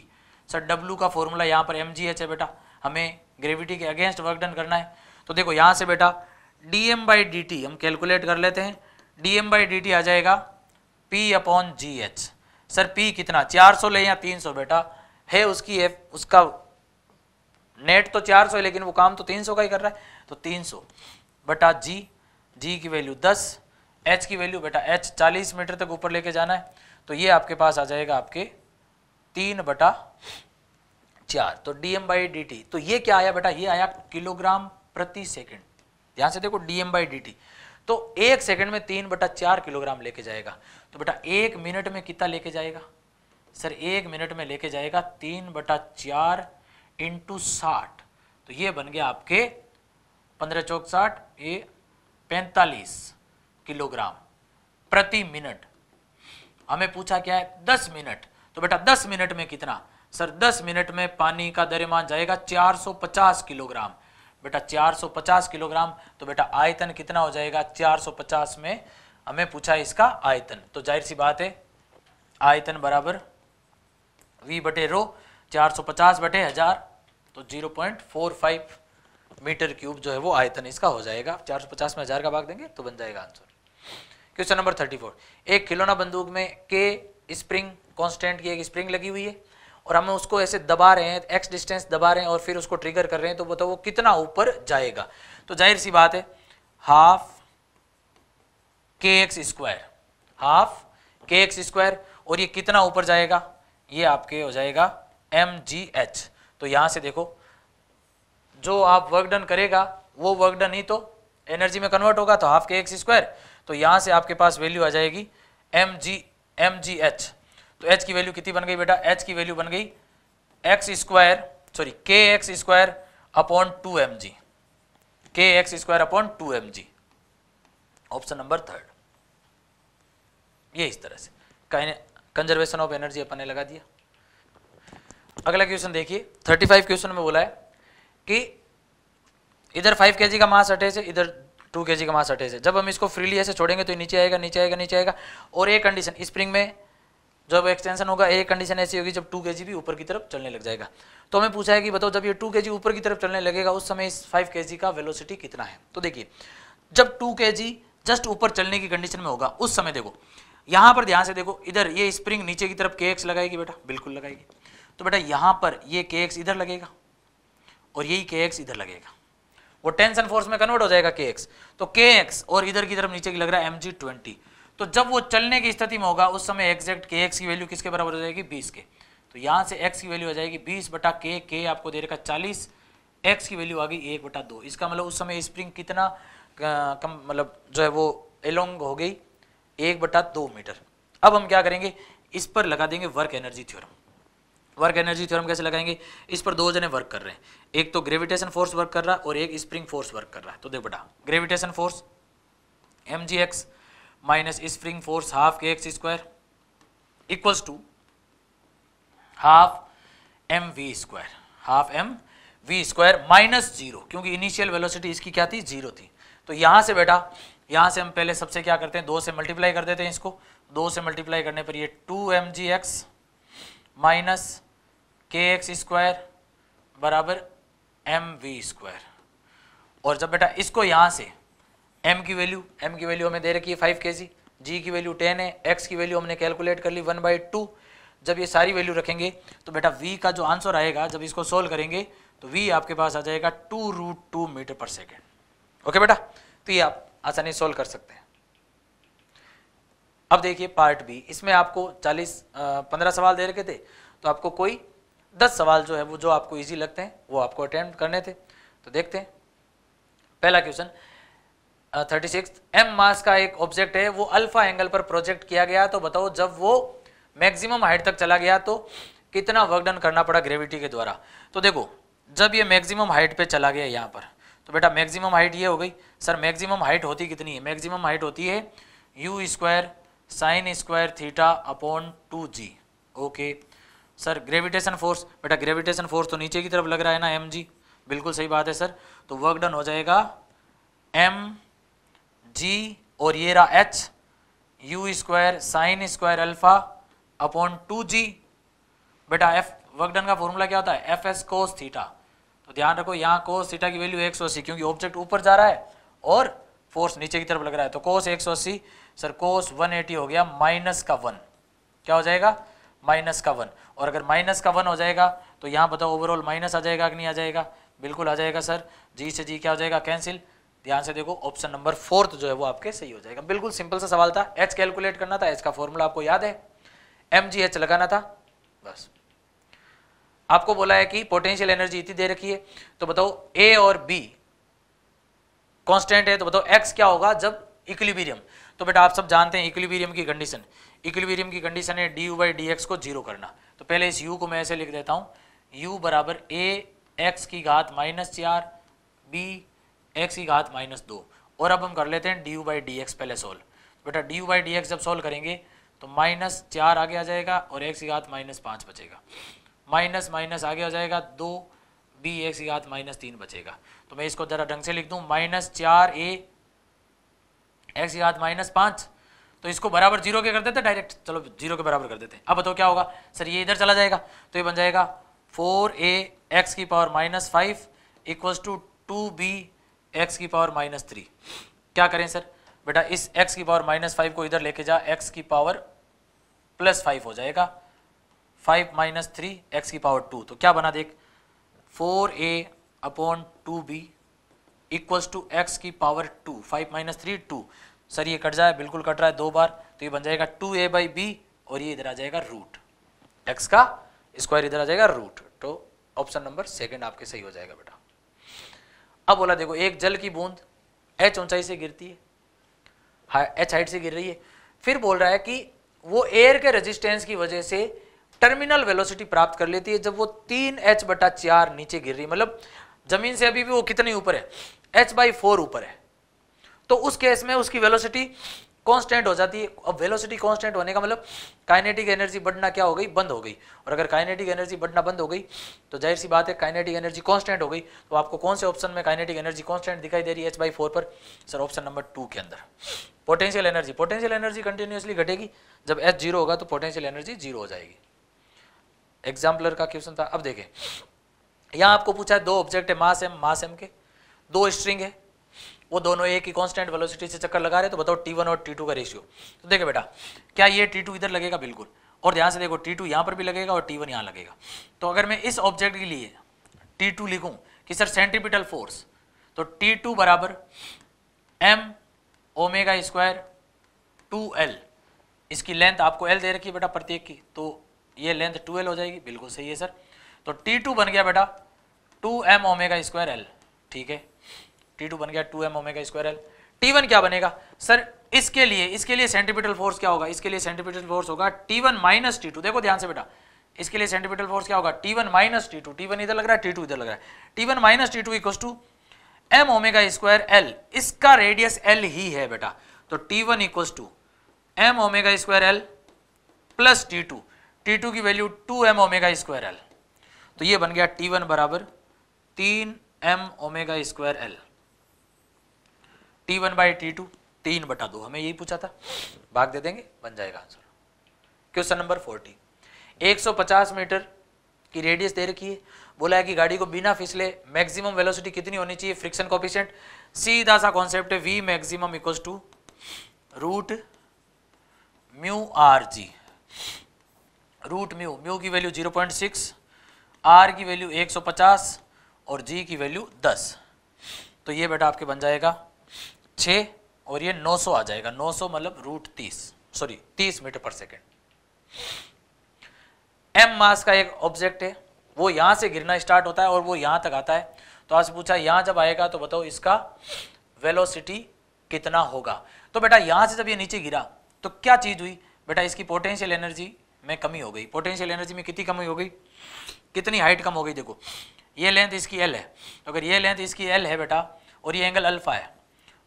सर W का फॉर्मूला यहां पर एम जी एच है बेटा हमें ग्रेविटी के अगेंस्ट वर्क डन करना है तो देखो यहां से बेटा d M by D t हम कैलकुलेट कर लेते हैं d M by D t आ जाएगा p upon g h sir p कितना 400 ले या 300 बेटा है उसकी एफ उसका नेट तो 400 है लेकिन वो काम तो 300 का ही कर रहा है तो 300 बटा जी जी की वैल्यू 10 एच की वैल्यू बेटा एच 40 मीटर तक ऊपर लेके जाना है तो ये आपके पास आ जाएगा आपके तीन बटा चार तो d M by D t तो ये क्या आया बेटा ये आया किलोग्राम प्रति सेकेंड ध्यान से देखो d M by D t तो एक सेकंड में तीन बटा चार किलोग्राम लेके जाएगा तो बेटा एक मिनट में कितना लेके जाएगा सर एक मिनट में लेके जाएगा तीन बटा चार इंटू साठ तो ये बन गया आपके पंद्रह चौक साठ ये पैंतालीस किलोग्राम प्रति मिनट हमें पूछा क्या है दस मिनट तो बेटा दस मिनट में कितना सर दस मिनट में पानी का दरमान जाएगा पचास किलोग्राम बेटा 450 किलोग्राम तो बेटा आयतन कितना हो जाएगा 450 में हमें पूछा इसका आयतन तो जाहिर सी बात है आयतन बराबर v बटे रो 450 बटे हजार तो 0.45 मीटर क्यूब जो है वो आयतन इसका हो जाएगा 450 में हजार का भाग देंगे तो बन जाएगा आंसर क्वेश्चन नंबर 34 एक खिलौना बंदूक में के स्प्रिंग कॉन्स्टेंट की एक स्प्रिंग लगी हुई है और हम उसको ऐसे दबा रहे हैं एक्स डिस्टेंस दबा रहे हैं और फिर उसको ट्रिगर कर रहे हैं तो बताओ तो वो कितना ऊपर जाएगा तो जाहिर सी बात है half k x square half k x square और ये कितना ऊपर जाएगा ये आपके हो जाएगा एम जी एच तो यहां से देखो जो आप वर्क डन करेगा वो वर्क डन ही तो एनर्जी में कन्वर्ट होगा तो हाफ के एक्स स्क्वायर तो यहां से आपके पास वैल्यू आ जाएगी m G M G h तो एच की वैल्यू कितनी बन गई बेटा एच की वैल्यू बन गई x square sorry k x square upon two M g k x square upon two M g option number third ये इस तरह से कंजर्वेशन ऑफ एनर्जी अपन ने लगा दिया अगला क्वेश्चन देखिए 35 क्वेश्चन में बोला है कि इधर 5 केजी का मास अटैच है इधर 2 केजी का मास अटैच है जब हम इसको फ्रीली ऐसे छोड़ेंगे तो नीचे आएगा नीचे आएगा नीचे आएगा और एक कंडीशन स्प्रिंग में जब एक्सटेंशन होगा एक कंडीशन ऐसी होगी जब टू के भी ऊपर की तरफ चलने लग जाएगा तो हमें पूछा है कि बताओ जब ये टू के ऊपर की तरफ चलने लगेगा उस समय इस फाइव के का वेलोसिटी कितना है तो देखिए जब टू के जस्ट ऊपर चलने की कंडीशन में होगा उस समय देखो यहाँ पर ध्यान से देखो इधर ये स्प्रिंग नीचे की तरफ के एक्स लगाएगी बेटा बिल्कुल लगाएगी तो बेटा यहाँ पर ये के एक्स इधर लगेगा और यही के एक्स इधर लगेगा वो टेंशन फोर्स में कन्वर्ट हो जाएगा के एक्स तो के एक्स और इधर की तरफ नीचे की लग रहा है एम जी ट्वेंटी तो जब वो चलने की स्थिति में होगा उस समय एग्जैक्ट के एक्स की वैल्यू किसके बराबर हो जाएगी बीस के तो यहाँ से एक्स की वैल्यू आ जाएगी बीस बटा के के आपको दे रखा चालीस एक्स की वैल्यू आ गई एक बटा दो इसका मतलब उस समय स्प्रिंग कितना कम मतलब जो है वो एलोंग हो गई एक बटा दो मीटर अब हम क्या करेंगे इस पर लगा देंगे work energy theorem work energy theorem कैसे लगाएंगे इस पर दो जने वर्क कर रहे हैं एक तो ग्रेविटेशन फोर्स वर्क कर रहा है और एक स्प्रिंग फोर्स वर्क कर रहा है तो देख बेटा gravitation force M g x minus spring force half k x square equals to half M we square half M we square minus zero क्योंकि इनिशियल वेलोसिटी इसकी क्या थी जीरो थी तो यहां से बेटा यहां से हम पहले सबसे क्या करते हैं दो से मल्टीप्लाई कर देते हैं इसको दो से मल्टीप्लाई करने पर ये two M g x minus के एक्स स्क्वायर बराबर एम वी स्क्वायर और जब बेटा इसको यहां से एम की वैल्यू एम की वैल्यू हमें दे रखी है फाइव के जी जी की वैल्यू टेन है एक्स की वैल्यू हमने कैलकुलेट कर ली वन बाई टू जब ये सारी वैल्यू रखेंगे तो बेटा वी का जो आंसर आएगा जब इसको सोल्व करेंगे तो वी आपके पास आ जाएगा टू रूट टू मीटर पर सेकेंड ओके बेटा तो ये आप आसानी सोल्व कर सकते हैं अब देखिए पार्ट बी इसमें आपको चालीस पंद्रह सवाल दे रखे थे तो आपको कोई दस सवाल जो है वो जो आपको ईजी लगते हैं वो आपको अटेम्प्ट करने थे तो देखते हैं पहला question thirty six m mass का एक ऑब्जेक्ट है वो अल्फा एंगल पर प्रोजेक्ट किया गया तो बताओ जब वो मैक्सिमम हाइट तक चला गया तो कितना वर्क डन करना पड़ा ग्रेविटी के द्वारा तो देखो जब ये मैक्सिमम हाइट पे चला गया यहाँ पर तो बेटा मैक्सिमम हाइट ये हो गई सर मैक्सिमम हाइट होती कितनी है मैक्सिमम हाइट होती है u square sine square theta upon two g okay sir gravitation force बेटा ग्रेविटेशन फोर्स तो नीचे की तरफ लग रहा है ना एम जी बिल्कुल सही बात है सर तो वर्क डन हो जाएगा एम जी और ये रहा h u square sine square alpha upon two g बेटा एफ वर्कडन का फॉर्मूला क्या होता है एफ एस कोस थीटा तो ध्यान रखो यहाँ कोस थीटा की वैल्यू एक सौ अस्सी क्योंकि ऑब्जेक्ट ऊपर जा रहा है और फोर्स नीचे की तरफ लग रहा है तो कोस एक सौ अस्सी सर कोस वन एटी हो गया माइनस का वन क्या हो जाएगा माइनस का वन और अगर माइनस का वन हो जाएगा तो यहाँ बताओ ओवरऑल माइनस आ जाएगा कि नहीं आ जाएगा बिल्कुल आ जाएगा सर जी से जी क्या हो जाएगा कैंसिल ध्यान से देखो ऑप्शन नंबर फोर्थ जो है वो आपके सही हो जाएगा बिल्कुल सिंपल सा सवाल था एच कैलकुलेट करना था एच का फॉर्मूला आपको याद है एम जी एच लगाना था बस आपको बोला है कि पोटेंशियल एनर्जी इतनी दे रखी है तो बताओ ए और बी कांस्टेंट है तो बताओ एक्स क्या होगा जब इक्विलिब्रियम तो बेटा आप सब जानते हैं इक्विलिब्रियम की कंडीशन इक्विलिब्रियम की कंडीशन है d u by d x को जीरो करना तो पहले इस यू को मैं ऐसे लिख देता हूं यू बराबर ए एक्स की घात माइनस चार बी एक्स की घात माइनस दो और अब हम कर लेते हैं d u by d x पहले सोल्व बेटा d u by d x जब सोल्व करेंगे तो माइनस चार आगे आ जाएगा और एक्स की घात माइनस पाँच बचेगा माइनस माइनस आगे आ जाएगा दो बी एक्स की घात माइनस तीन बचेगा तो मैं इसको ज़रा ढंग से लिख दूँ माइनस चार ए एक्स की घात माइनस पाँच तो इसको बराबर जीरो के कर देते डायरेक्ट चलो जीरो के बराबर कर देते अब बताओ क्या होगा सर ये इधर चला जाएगा तो ये बन जाएगा फोर ए एक्स की power minus five equals to two b x की पावर माइनस थ्री क्या करें सर बेटा इस एक्स की पावर माइनस फाइव को इधर लेके जा x की पावर प्लस फाइव हो जाएगा फाइव माइनस थ्री एक्स की पावर टू तो क्या बना देख four a upon two b equals to x की power two five minus three two sir ये कट जाए बिल्कुल कट रहा है दो बार तो ये बन जाएगा टू ए बाई बी और ये इधर आ जाएगा रूट एक्स का स्क्वायर इधर आ जाएगा रूट तो ऑप्शन नंबर सेकेंड आपके सही हो जाएगा बेटा अब बोला देखो एक जल की बूंद एच ऊंचाई से गिरती है एच हाइट से गिर रही है फिर बोल रहा है कि वो एयर के रेजिस्टेंस की वजह से टर्मिनल वेलोसिटी प्राप्त कर लेती है जब वो तीन एच बटा चार नीचे गिर रही है मतलब जमीन से अभी भी वो कितनी ऊपर है एच बाई फोर ऊपर है तो उस केस में उसकी वेलोसिटी कांस्टेंट हो जाती है अब वेलोसिटी कांस्टेंट होने का मतलब काइनेटिक एनर्जी बढ़ना क्या हो गई बंद हो गई और अगर काइनेटिक एनर्जी बढ़ना बंद हो गई तो जाहिर सी बात है काइनेटिक एनर्जी कांस्टेंट हो गई तो आपको कौन से ऑप्शन में काइनेटिक एनर्जी कांस्टेंट दिखाई दे रही है एच बाई फोर पर सर ऑप्शन नंबर टू के अंदर potential energy potential energy continuously घटेगी जब एच जीरो होगा तो पोटेंशियल एनर्जी जीरो हो जाएगी एग्जाम्पलर का क्वेश्चन था अब देखें यहाँ आपको पूछा है दो ऑब्जेक्ट है मास एम मास एम के दो स्ट्रिंग है वो दोनों एक ही कॉन्स्टेंट वेलोसिटी से चक्कर लगा रहे तो बताओ वन और टू का रेशियो तो देखो बेटा क्या ये टू इधर लगेगा बिल्कुल और ध्यान से देखो टी टू यहाँ पर भी लगेगा और टी वन यहाँ लगेगा तो अगर मैं इस ऑब्जेक्ट के लिए टी टू लिखूँ कि सर सेंट्रीपिटल फोर्स तो टी टू बराबर m omega square two l इसकी लेंथ आपको एल दे रखी है बेटा प्रत्येक की तो ये लेंथ टू एल हो जाएगी बिल्कुल सही है सर तो टी टू बन गया बेटा two M omega square l ठीक है टी टू बन गया two M omega square L T one क्या बनेगा सर इसके लिए इसके लिए सेंट्रीपिटल फोर्स क्या होगा इसके लिए सेंट्रीपिटल फोर्स होगा t one minus T two देखो ध्यान से बेटा इसके लिए सेंट्रीपिटल फोर्स क्या होगा t one minus T two t one इधर लग रहा है टी टू इधर लग रहा है T one minus T two equal to M omega square L इसका रेडियस एल ही है बेटा तो T one equal to M omega square L plus T two T two की value two M omega square L तो ये बन गया टी वन बराबर तीन M omega square L T one by T two तीन बटा दो हमें यही पूछा था भाग दे देंगे बन जाएगा answer question number forty 150 metre की रेडियस दे रखी है बोला है कि गाड़ी को बिना फिसले मैक्सिमम वेलोसिटी कितनी होनी चाहिए फ्रिक्शन कॉपिशेंट सीधा सा कॉन्सेप्ट है v maximum equals to root mu r g root mu mu की वैल्यू 0.6 आर की वैल्यू 150 और जी की वैल्यू 10 तो ये बेटा आपके बन जाएगा छ और ये 900 आ जाएगा 900 मतलब रूट तीस सॉरी तीस मीटर पर सेकेंड एम मास का एक ऑब्जेक्ट है वो यहां से गिरना स्टार्ट होता है और वो यहां तक आता है तो आपसे पूछा यहां जब आएगा तो बताओ इसका वेलोसिटी कितना होगा तो बेटा यहां से जब ये नीचे गिरा तो क्या चीज़ हुई बेटा इसकी पोटेंशियल एनर्जी में कमी हो गई पोटेंशियल एनर्जी में कितनी कमी हो गई कितनी हाइट कम हो गई देखो ये लेंथ इसकी एल है अगर ये लेंथ इसकी एल है बेटा और ये एंगल अल्फा है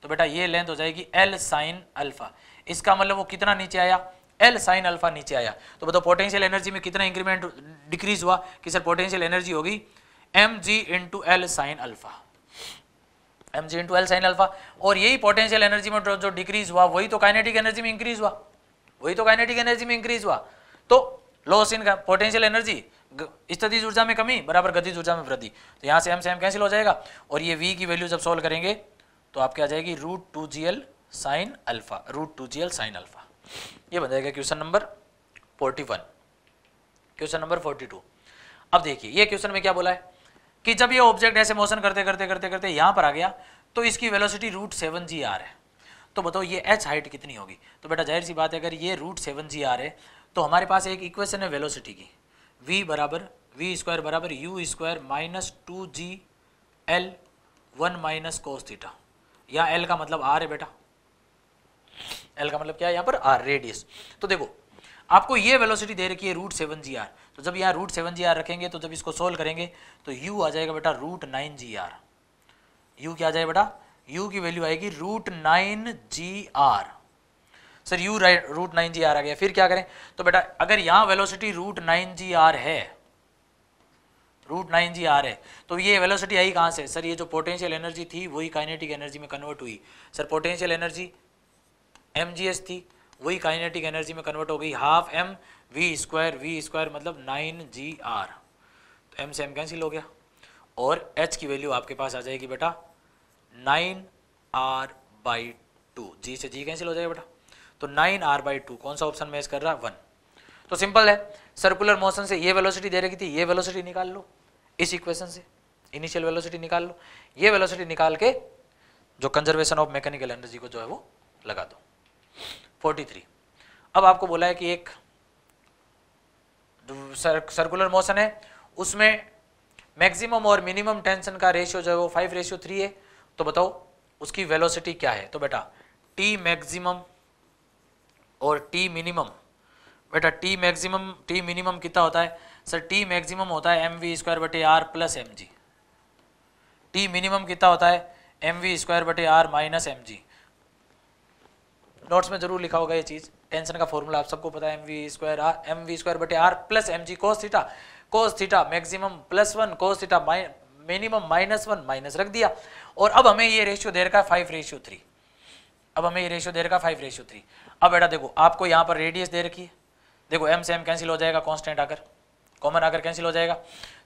तो बेटा ये लेंथ हो जाएगी एल साइन अल्फा इसका मतलब वो कितना नीचे आया एल साइन अल्फा नीचे आया तो बताओ पोटेंशियल एनर्जी में कितना इंक्रीमेंट डिक्रीज हुआ कि सर पोटेंशियल एनर्जी होगी m g into l sine alpha m g into l sine alpha और यही पोटेंशियल एनर्जी में जो डिक्रीज हुआ वही तो काइनेटिक एनर्जी में इंक्रीज हुआ वही तो काइनेटिक एनर्जी में इंक्रीज हुआ तो लॉस इन पोटेंशियल एनर्जी स्थितिज ऊर्जा में कमी बराबर गतिज ऊर्जा में वृद्धि तो यहाँ से एम से एम कैंसिल हो जाएगा और ये वी की वैल्यू जब सोल्व करेंगे तो आपके आ जाएगी root two g l sine alpha root two g l sine alpha ये बन जाएगा question number forty one question number forty two अब देखिए ये क्वेश्चन में क्या बोला है कि जब ये ऑब्जेक्ट ऐसे मोशन करते करते करते करते यहाँ पर आ गया तो इसकी velocity root seven g r है तो बताओ ये एच हाइट कितनी होगी तो बेटा जाहिर सी बात है अगर ये रूट सेवन जी आर है तो हमारे पास एक इक्वेशन है वेलोसिटी की v बराबर वी स्क्वायर बराबर u square minus two g l one minus cos theta या एल का मतलब आर है बेटा एल का मतलब क्या है यहाँ पर आर रेडियस तो देखो आपको ये वेलोसिटी दे रखी है रूट सेवन जी आर तो जब यहाँ रूट सेवन जी आर रखेंगे तो जब इसको सोल्व करेंगे तो यू आ जाएगा बेटा root nine g r u क्या आ जाएगा बेटा यू की वैल्यू आएगी root nine g r sir u root nine g r आ गया फिर क्या करें तो बेटा अगर यहाँ velocity root nine g r है रूट नाइन जी आर है तो ये वेलोसिटी आई कहाँ से सर ये जो पोटेंशियल एनर्जी थी वही काइनेटिक एनर्जी में कन्वर्ट हुई सर पोटेंशियल एनर्जी एम थी वही काइनेटिक एनर्जी में कन्वर्ट हो गई half M we square v square मतलब नाइन जी आर तो एम से एम कैंसिल हो गया और एच की वैल्यू आपके पास आ जाएगी बेटा nine r by two g से जी कैंसिल हो जाएगा बेटा तो नाइन आर बाई टू कौन सा ऑप्शन मैच कर रहा तो है वन तो सिंपल है सर्कुलर मोशन से ये वेलोसिटी दे रखी थी ये वेलोसिटी निकाल लो इस इक्वेशन से इनिशियल वेलोसिटी निकाल लो ये वेलोसिटी निकाल के जो कंजर्वेशन ऑफ मैकेनिकल एनर्जी को जो है वो लगा दो 43 अब आपको बोला है कि एक सर्कुलर मोशन है उसमें मैक्सिमम और मिनिमम टेंशन का रेशियो जो है वो फाइव रेशियो थ्री है तो बताओ उसकी वेलोसिटी क्या है तो बेटा टी मैक्सिमम और टी मिनिमम बेटा टी मैक्सिमम टी मिनिमम कितना होता है सर टी मैक्सिमम होता है एम वी स्क्वायर बटे are plus M g t minimum कितना होता है एम वी स्क्वायर बटे r minus M g notes में जरूर लिखा होगा ये चीज़ टेंशन का फॉर्मूला आप सबको पता है M we square r m we square बटे are plus M G cos theta cos theta maximum plus one cos theta minimum minus one minus रख दिया और अब हमें ये रेशियो दे रखा है फाइव रेशियो थ्री अब हमें ये रेशियो दे रखा है फाइव रेशियो थ्री अब बेटा देखो आपको यहाँ पर रेडियस दे रखी है देखो एम से एम कैंसिल हो जाएगा कॉन्स्टेंट आकर कॉमन आकर कैंसिल हो जाएगा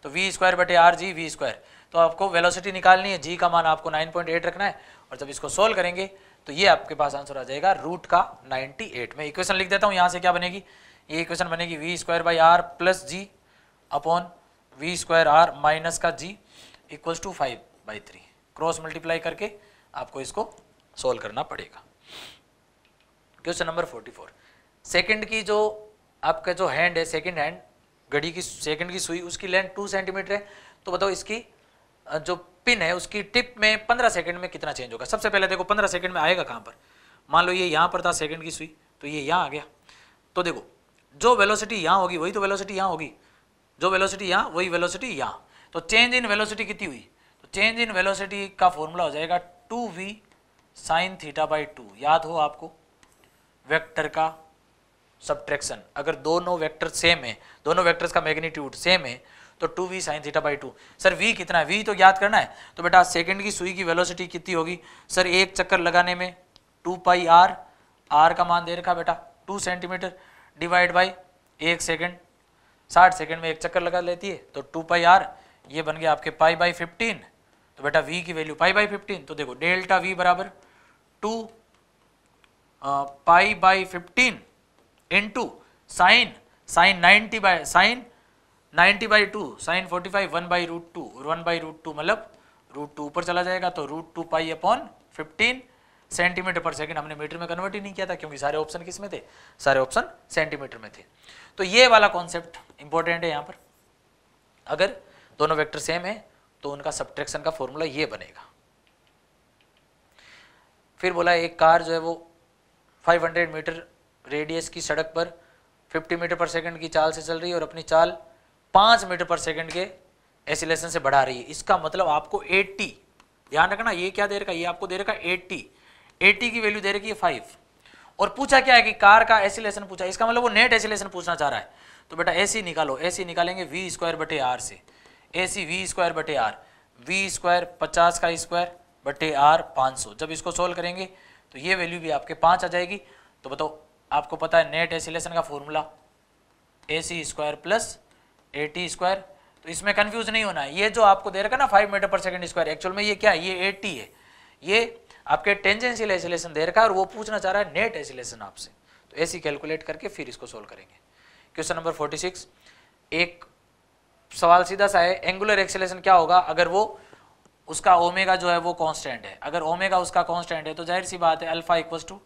तो वी स्क्वायर बटे आर जी वी स्क्वायर तो आपको वेलोसिटी निकालनी है जी का मान आपको 9.8 रखना है और जब इसको सोल्व करेंगे तो ये आपके पास आंसर आ जाएगा रूट का 98 मैं इक्वेशन लिख देता हूँ यहाँ से क्या बनेगी ये इक्वेशन बनेगी v square by r plus g upon v square r minus का g equals to five by three cross multiply करके आपको इसको सोल्व करना पड़ेगा क्वेश्चन नंबर फोर सेकेंड की जो आपका जो हैंड है सेकेंड हैंड घड़ी की सेकंड की सुई उसकी लेंथ टू सेंटीमीटर है तो बताओ इसकी जो पिन है उसकी टिप में पंद्रह सेकंड में कितना चेंज होगा सबसे पहले देखो पंद्रह सेकंड में आएगा कहाँ पर मान लो ये यहाँ पर था सेकंड की सुई तो ये यहाँ आ गया तो देखो जो वेलोसिटी यहाँ होगी वही तो वेलोसिटी यहाँ होगी जो वेलोसिटी यहाँ वही वेलोसिटी यहाँ तो चेंज इन वेलोसिटी कितनी हुई तो चेंज इन वेलोसिटी का फॉर्मूला हो जाएगा two v sine theta by two याद हो आपको वेक्टर का सब्ट्रैक्शन अगर दोनों वेक्टर सेम है दोनों वेक्टर्स का मैग्नीट्यूड सेम है तो two v sine theta by two sir v कितना है वी तो याद करना है तो बेटा सेकंड की सुई की वेलोसिटी कितनी होगी सर एक चक्कर लगाने में टू पाई आर आर का मान दे रखा बेटा टू सेंटीमीटर डिवाइड बाई एक सेकेंड साठ सेकेंड में एक चक्कर लगा लेती है तो टू पाई आर ये बन गया आपके पाई बाई फिफ्टीन तो बेटा वी की वैल्यू पाई बाई फिफ्टीन तो देखो डेल्टा वी बराबर two pi by fifteen into sine sine ninety by sine ninety by two sine forty five one by root two one by root two मतलब root two ऊपर चला जाएगा तो root two pi upon fifteen centimetre पर second हमने metre में convert ही नहीं किया था क्योंकि सारे ऑप्शन किस में थे सारे ऑप्शन सेंटीमीटर में थे तो ये वाला कॉन्सेप्ट इंपॉर्टेंट है यहाँ पर अगर दोनों वेक्टर सेम है तो उनका सब्ट्रैक्शन का फॉर्मूला ये बनेगा फिर बोला एक कार जो है वो 500 मीटर रेडियस की सड़क पर 50 मीटर पर सेकंड की चाल से चल रही है और अपनी चाल 5 मीटर पर सेकंड के एसिलेशन से बढ़ा रही है इसका मतलब आपको 80 ध्यान रखना ये क्या दे रखा है ये आपको दे रखा है 80 80 की वैल्यू दे रखी है फाइव और पूछा क्या है कि कार का एसिलेशन पूछा इसका मतलब वो नेट एसिलेशन पूछना चाह रहा है तो बेटा ए निकालो ए निकालेंगे वी स्क्वायर बटे आर से सी वी स्क्वायर बटे आर वी स्क्वायर पचास का स्क्वायर बटे आर पाँच सौ जब इसको सोल्व करेंगे तो ये वैल्यू भी आपके पाँच आ जाएगी तो बताओ आपको पता है नेट एसिलेशन का formula a c square plus a t square तो इसमें कंफ्यूज नहीं होना है ये जो आपको दे रखा ना फाइव मीटर पर सेकंड स्क्वायर एक्चुअल में ये क्या है ये ए टी है ये आपके टेंजेंशियल एसिलेशन दे रखा है और वो पूछना चाह रहा है नेट एसिलेशन आपसे तो सी कैलकुलेट करके फिर इसको सोल्व करेंगे क्वेश्चन नंबर फोर्टी सिक्स एक सवाल सीधा सा है एंगुलर एक्सेलेशन क्या होगा अगर वो उसका ओमेगा जो है वो कांस्टेंट है अगर ओमेगा उसका कांस्टेंट है तो जाहिर सी बात है alpha equals to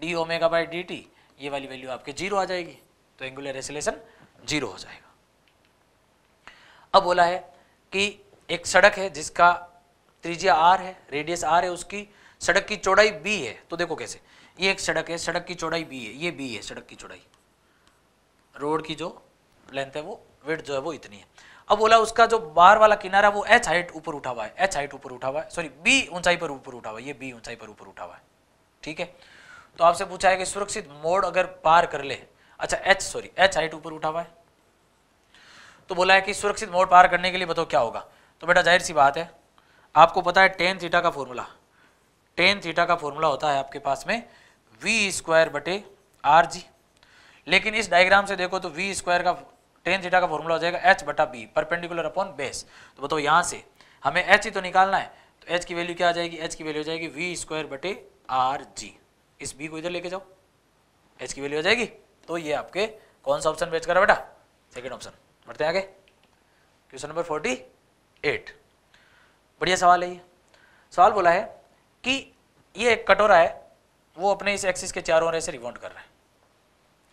d omega by D t ये वाली वैल्यू आपके जीरो आ जाएगी तो एंगुलर एसिलेशन जीरो हो जाएगा अब बोला है कि एक सड़क है जिसका त्रिज्या आर है रेडियस आर है उसकी सड़क की चौड़ाई बी है तो देखो कैसे ये एक सड़क है सड़क की चौड़ाई बी है ये बी है सड़क की चौड़ाई रोड की जो लेंथ है वो वेट जो है वो इतनी है अब बोला उसका जो बाहर वाला किनारा वो एच हाइट ऊपर उठा हुआ है एच हाइट ऊपर उठा हुआ है सॉरी बी ऊंचाई पर ऊपर उठा हुआ है ये बी ऊंचाई पर ऊपर उठा हुआ है ठीक है तो आपसे पूछा है कि सुरक्षित मोड अगर पार कर ले अच्छा एच सॉरी एच हाइट ऊपर उठा हुआ है तो बोला है कि सुरक्षित मोड पार करने के लिए बताओ क्या होगा तो बेटा जाहिर सी बात है आपको पता है टेन थीटा का फॉर्मूला टेन थीटा का फॉर्मूला होता है आपके पास में वी स्क्वायर बटे आर जी लेकिन इस डायग्राम से देखो तो वी स्क्वायर का टेन थीटा का फॉर्मूला हो जाएगा एच बटा बी परपेंडिकुलर अपॉन बेस तो बताओ यहाँ से हमें एच ही तो निकालना है तो एच की वैल्यू क्या आ जाएगी एच की वैल्यू हो जाएगी वी स्क्वायर बटे आर जी इस बी को इधर लेके जाओ एच की वैल्यू हो जाएगी तो ये आपके कौन सा ऑप्शन बेच कर बेटा सेकेंड ऑप्शन बढ़ते हैं आगे क्वेश्चन नंबर फोर्टी एट बढ़िया सवाल है ये सवाल बोला है कि ये एक कटोरा है वो अपने इस एक्सिस के चारों ओर ऐसे रिवॉल्ट कर रहा है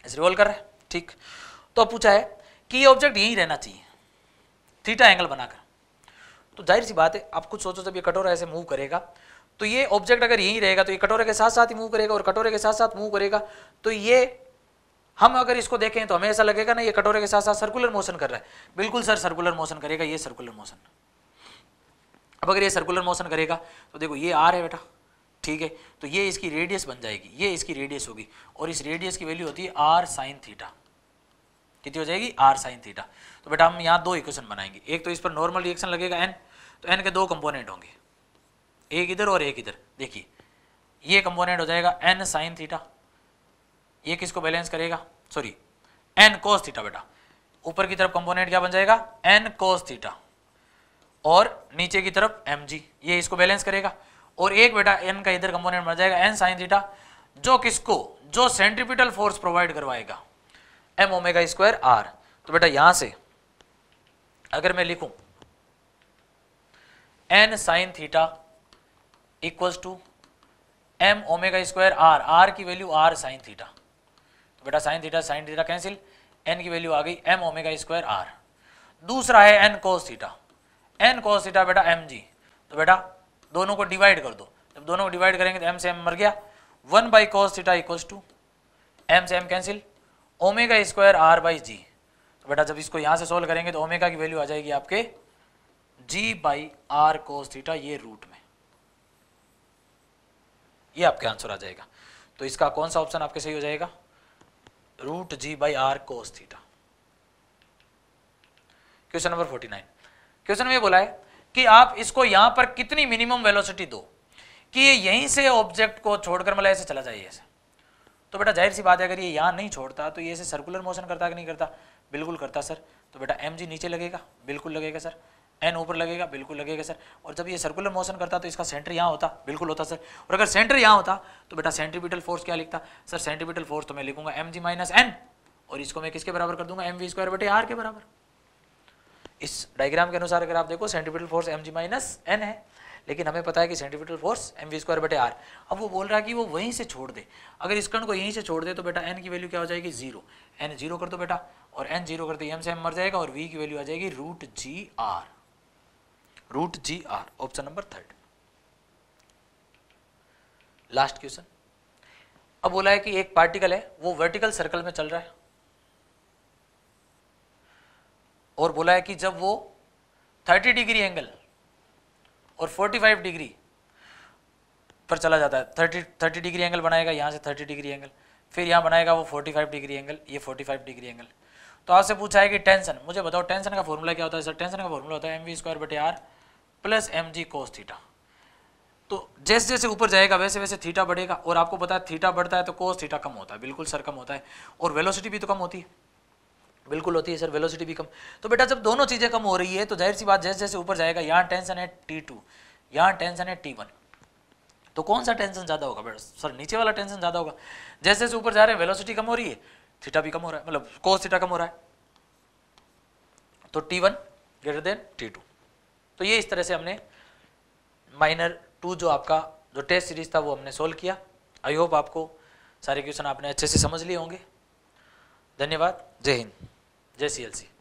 ऐसे रिवॉल्व कर रहा है ठीक तो अब पूछा है कि ये ऑब्जेक्ट यहीं रहना चाहिए थीटा एंगल बनाकर तो जाहिर सी बात है आप कुछ सोचो जब ये कटोरा ऐसे मूव करेगा तो ये ऑब्जेक्ट अगर यहीं रहेगा तो ये कटोरे के साथ साथ ही मूव करेगा और कटोरे के साथ साथ मूव करेगा तो ये हम अगर इसको देखें तो हमें ऐसा लगेगा ना ये कटोरे के साथ साथ सर्कुलर मोशन कर रहा है बिल्कुल सर सर्कुलर मोशन करेगा ये सर्कुलर मोशन अब अगर ये सर्कुलर मोशन करेगा तो देखो ये आर है बेटा ठीक है तो ये इसकी रेडियस बन जाएगी ये इसकी रेडियस होगी और इस रेडियस की वैल्यू होती है आर साइन थीटा कितनी हो जाएगी आर साइन थीटा तो बेटा हम यहाँ दो इक्वेशन बनाएंगे एक तो इस पर नॉर्मल रिएक्शन लगेगा एन तो एन के दो कंपोनेंट होंगे एक इधर और एक इधर देखिए ये कंपोनेंट हो जाएगा एन साइन थीटा ये किसको बैलेंस करेगा सॉरी एन कोस थीटा बेटा ऊपर की तरफ कंपोनेंट क्या बन जाएगा एन कोस थीटा और नीचे की तरफ एम जी ये इसको बैलेंस करेगा और एक बेटा एन का इधर कंपोनेंट बन जाएगा एन साइन थीटा जो किसको जो सेंट्रिपिटल फोर्स प्रोवाइड करवाएगा एम ओमेगा स्क्वायर आर तो बेटा यहां से अगर मैं लिखूं N sine theta equals to M omega square R R की वैल्यू आर साइन थीटा तो बेटा sine theta sine theta cancel N की वैल्यू आ गई एम ओमेगा स्क्वायर आर दूसरा है N cos theta N cos theta बेटा M G तो बेटा दोनों को डिवाइड कर दो जब दोनों को डिवाइड करेंगे तो एम से एम मर गया one by cos theta equals to M से M cancel omega square R by G तो बेटा जब इसको यहाँ से सोल्व करेंगे तो ओमेगा की वैल्यू आ जाएगी आपके G by R cos theta ये रूट में ये आपके आंसर आ जाएगा तो इसका कौन सा ऑप्शन आपके सही हो जाएगा root G by R cos theta question number 49 question में बोला है कि आप इसको यहां पर कितनी मिनिमम वेलोसिटी दो कि ये यहीं से ऑब्जेक्ट को छोड़कर मतलब ऐसे चला जाए ऐसे तो बेटा जाहिर सी बात है अगर ये यहां नहीं छोड़ता तो ये ऐसे सर्कुलर मोशन करता कि नहीं करता बिल्कुल करता सर तो बेटा एम जी नीचे लगेगा बिल्कुल लगेगा सर एन ऊपर लगेगा बिल्कुल लगेगा सर और जब ये सर्कुलर मोशन करता तो इसका सेंटर यहाँ होता बिल्कुल होता सर और अगर सेंटर यहाँ होता तो बेटा सेंट्रीपिटल फोर्स क्या लिखता सर सेंट्रीपिटल फोर्स तो मैं लिखूंगा एम जी माइनस एन और इसको मैं किसके बराबर कर दूंगा एम वी स्क्वायर बटे आर के बराबर इस डायग्राम के अनुसार अगर आप देखो centripetal force M G minus N है लेकिन हमें पता है कि centripetal force M we square बटे आर अब वो बोल रहा है कि वो वहीं से छोड़ दे अगर इस कण को यहीं से छोड़ दे तो बेटा एन की वैल्यू क्या हो जाएगी जीरो एन जीरो कर दो बेटा और एन जीरो करते एम से एम मर जाएगा और वी की वैल्यू आ जाएगी root G R root G R option number third last question अब बोला है कि एक पार्टिकल है वो वर्टिकल सर्कल में चल रहा है और बोला है कि जब वो 30 डिग्री एंगल और 45 डिग्री पर चला जाता है 30 30 डिग्री एंगल बनाएगा यहां से 30 डिग्री एंगल फिर यहां बनाएगा वो 45 डिग्री एंगल ये 45 डिग्री एंगल तो आपसे पूछा है कि टेंशन मुझे बताओ टेंशन का फॉर्मूला क्या होता है सर टेंशन का फॉर्मूला होता है एम वी स्क्वायर बटे are plus M G cos theta तो जैसे जैसे ऊपर जाएगा वैसे वैसे थीटा बढ़ेगा और आपको पता है थीटा बढ़ता है तो कोस थीटा कम होता है बिल्कुल सर कम होता है और वेलोसिटी भी तो कम होती है बिल्कुल होती है सर वेलोसिटी भी कम तो बेटा जब दोनों चीज़ें कम हो रही है तो जाहिर सी बात जैसे जैसे ऊपर जाएगा यहाँ टेंशन है टी टू यहाँ टेंशन है टी वन तो कौन सा टेंशन ज़्यादा होगा बेटा सर नीचे वाला टेंशन ज़्यादा होगा जैसे जैसे ऊपर जा रहे हैं वेलोसिटी कम हो रही है थीटा भी कम हो रहा है मतलब कोस थीटा कम हो रहा है तो T one greater than T two तो ये इस तरह से हमने माइनर टू जो आपका जो टेस्ट सीरीज था वो हमने सोल्व किया आई होप आपको सारे क्वेश्चन आपने अच्छे से समझ लिए होंगे धन्यवाद जय हिंद जय सी एल सी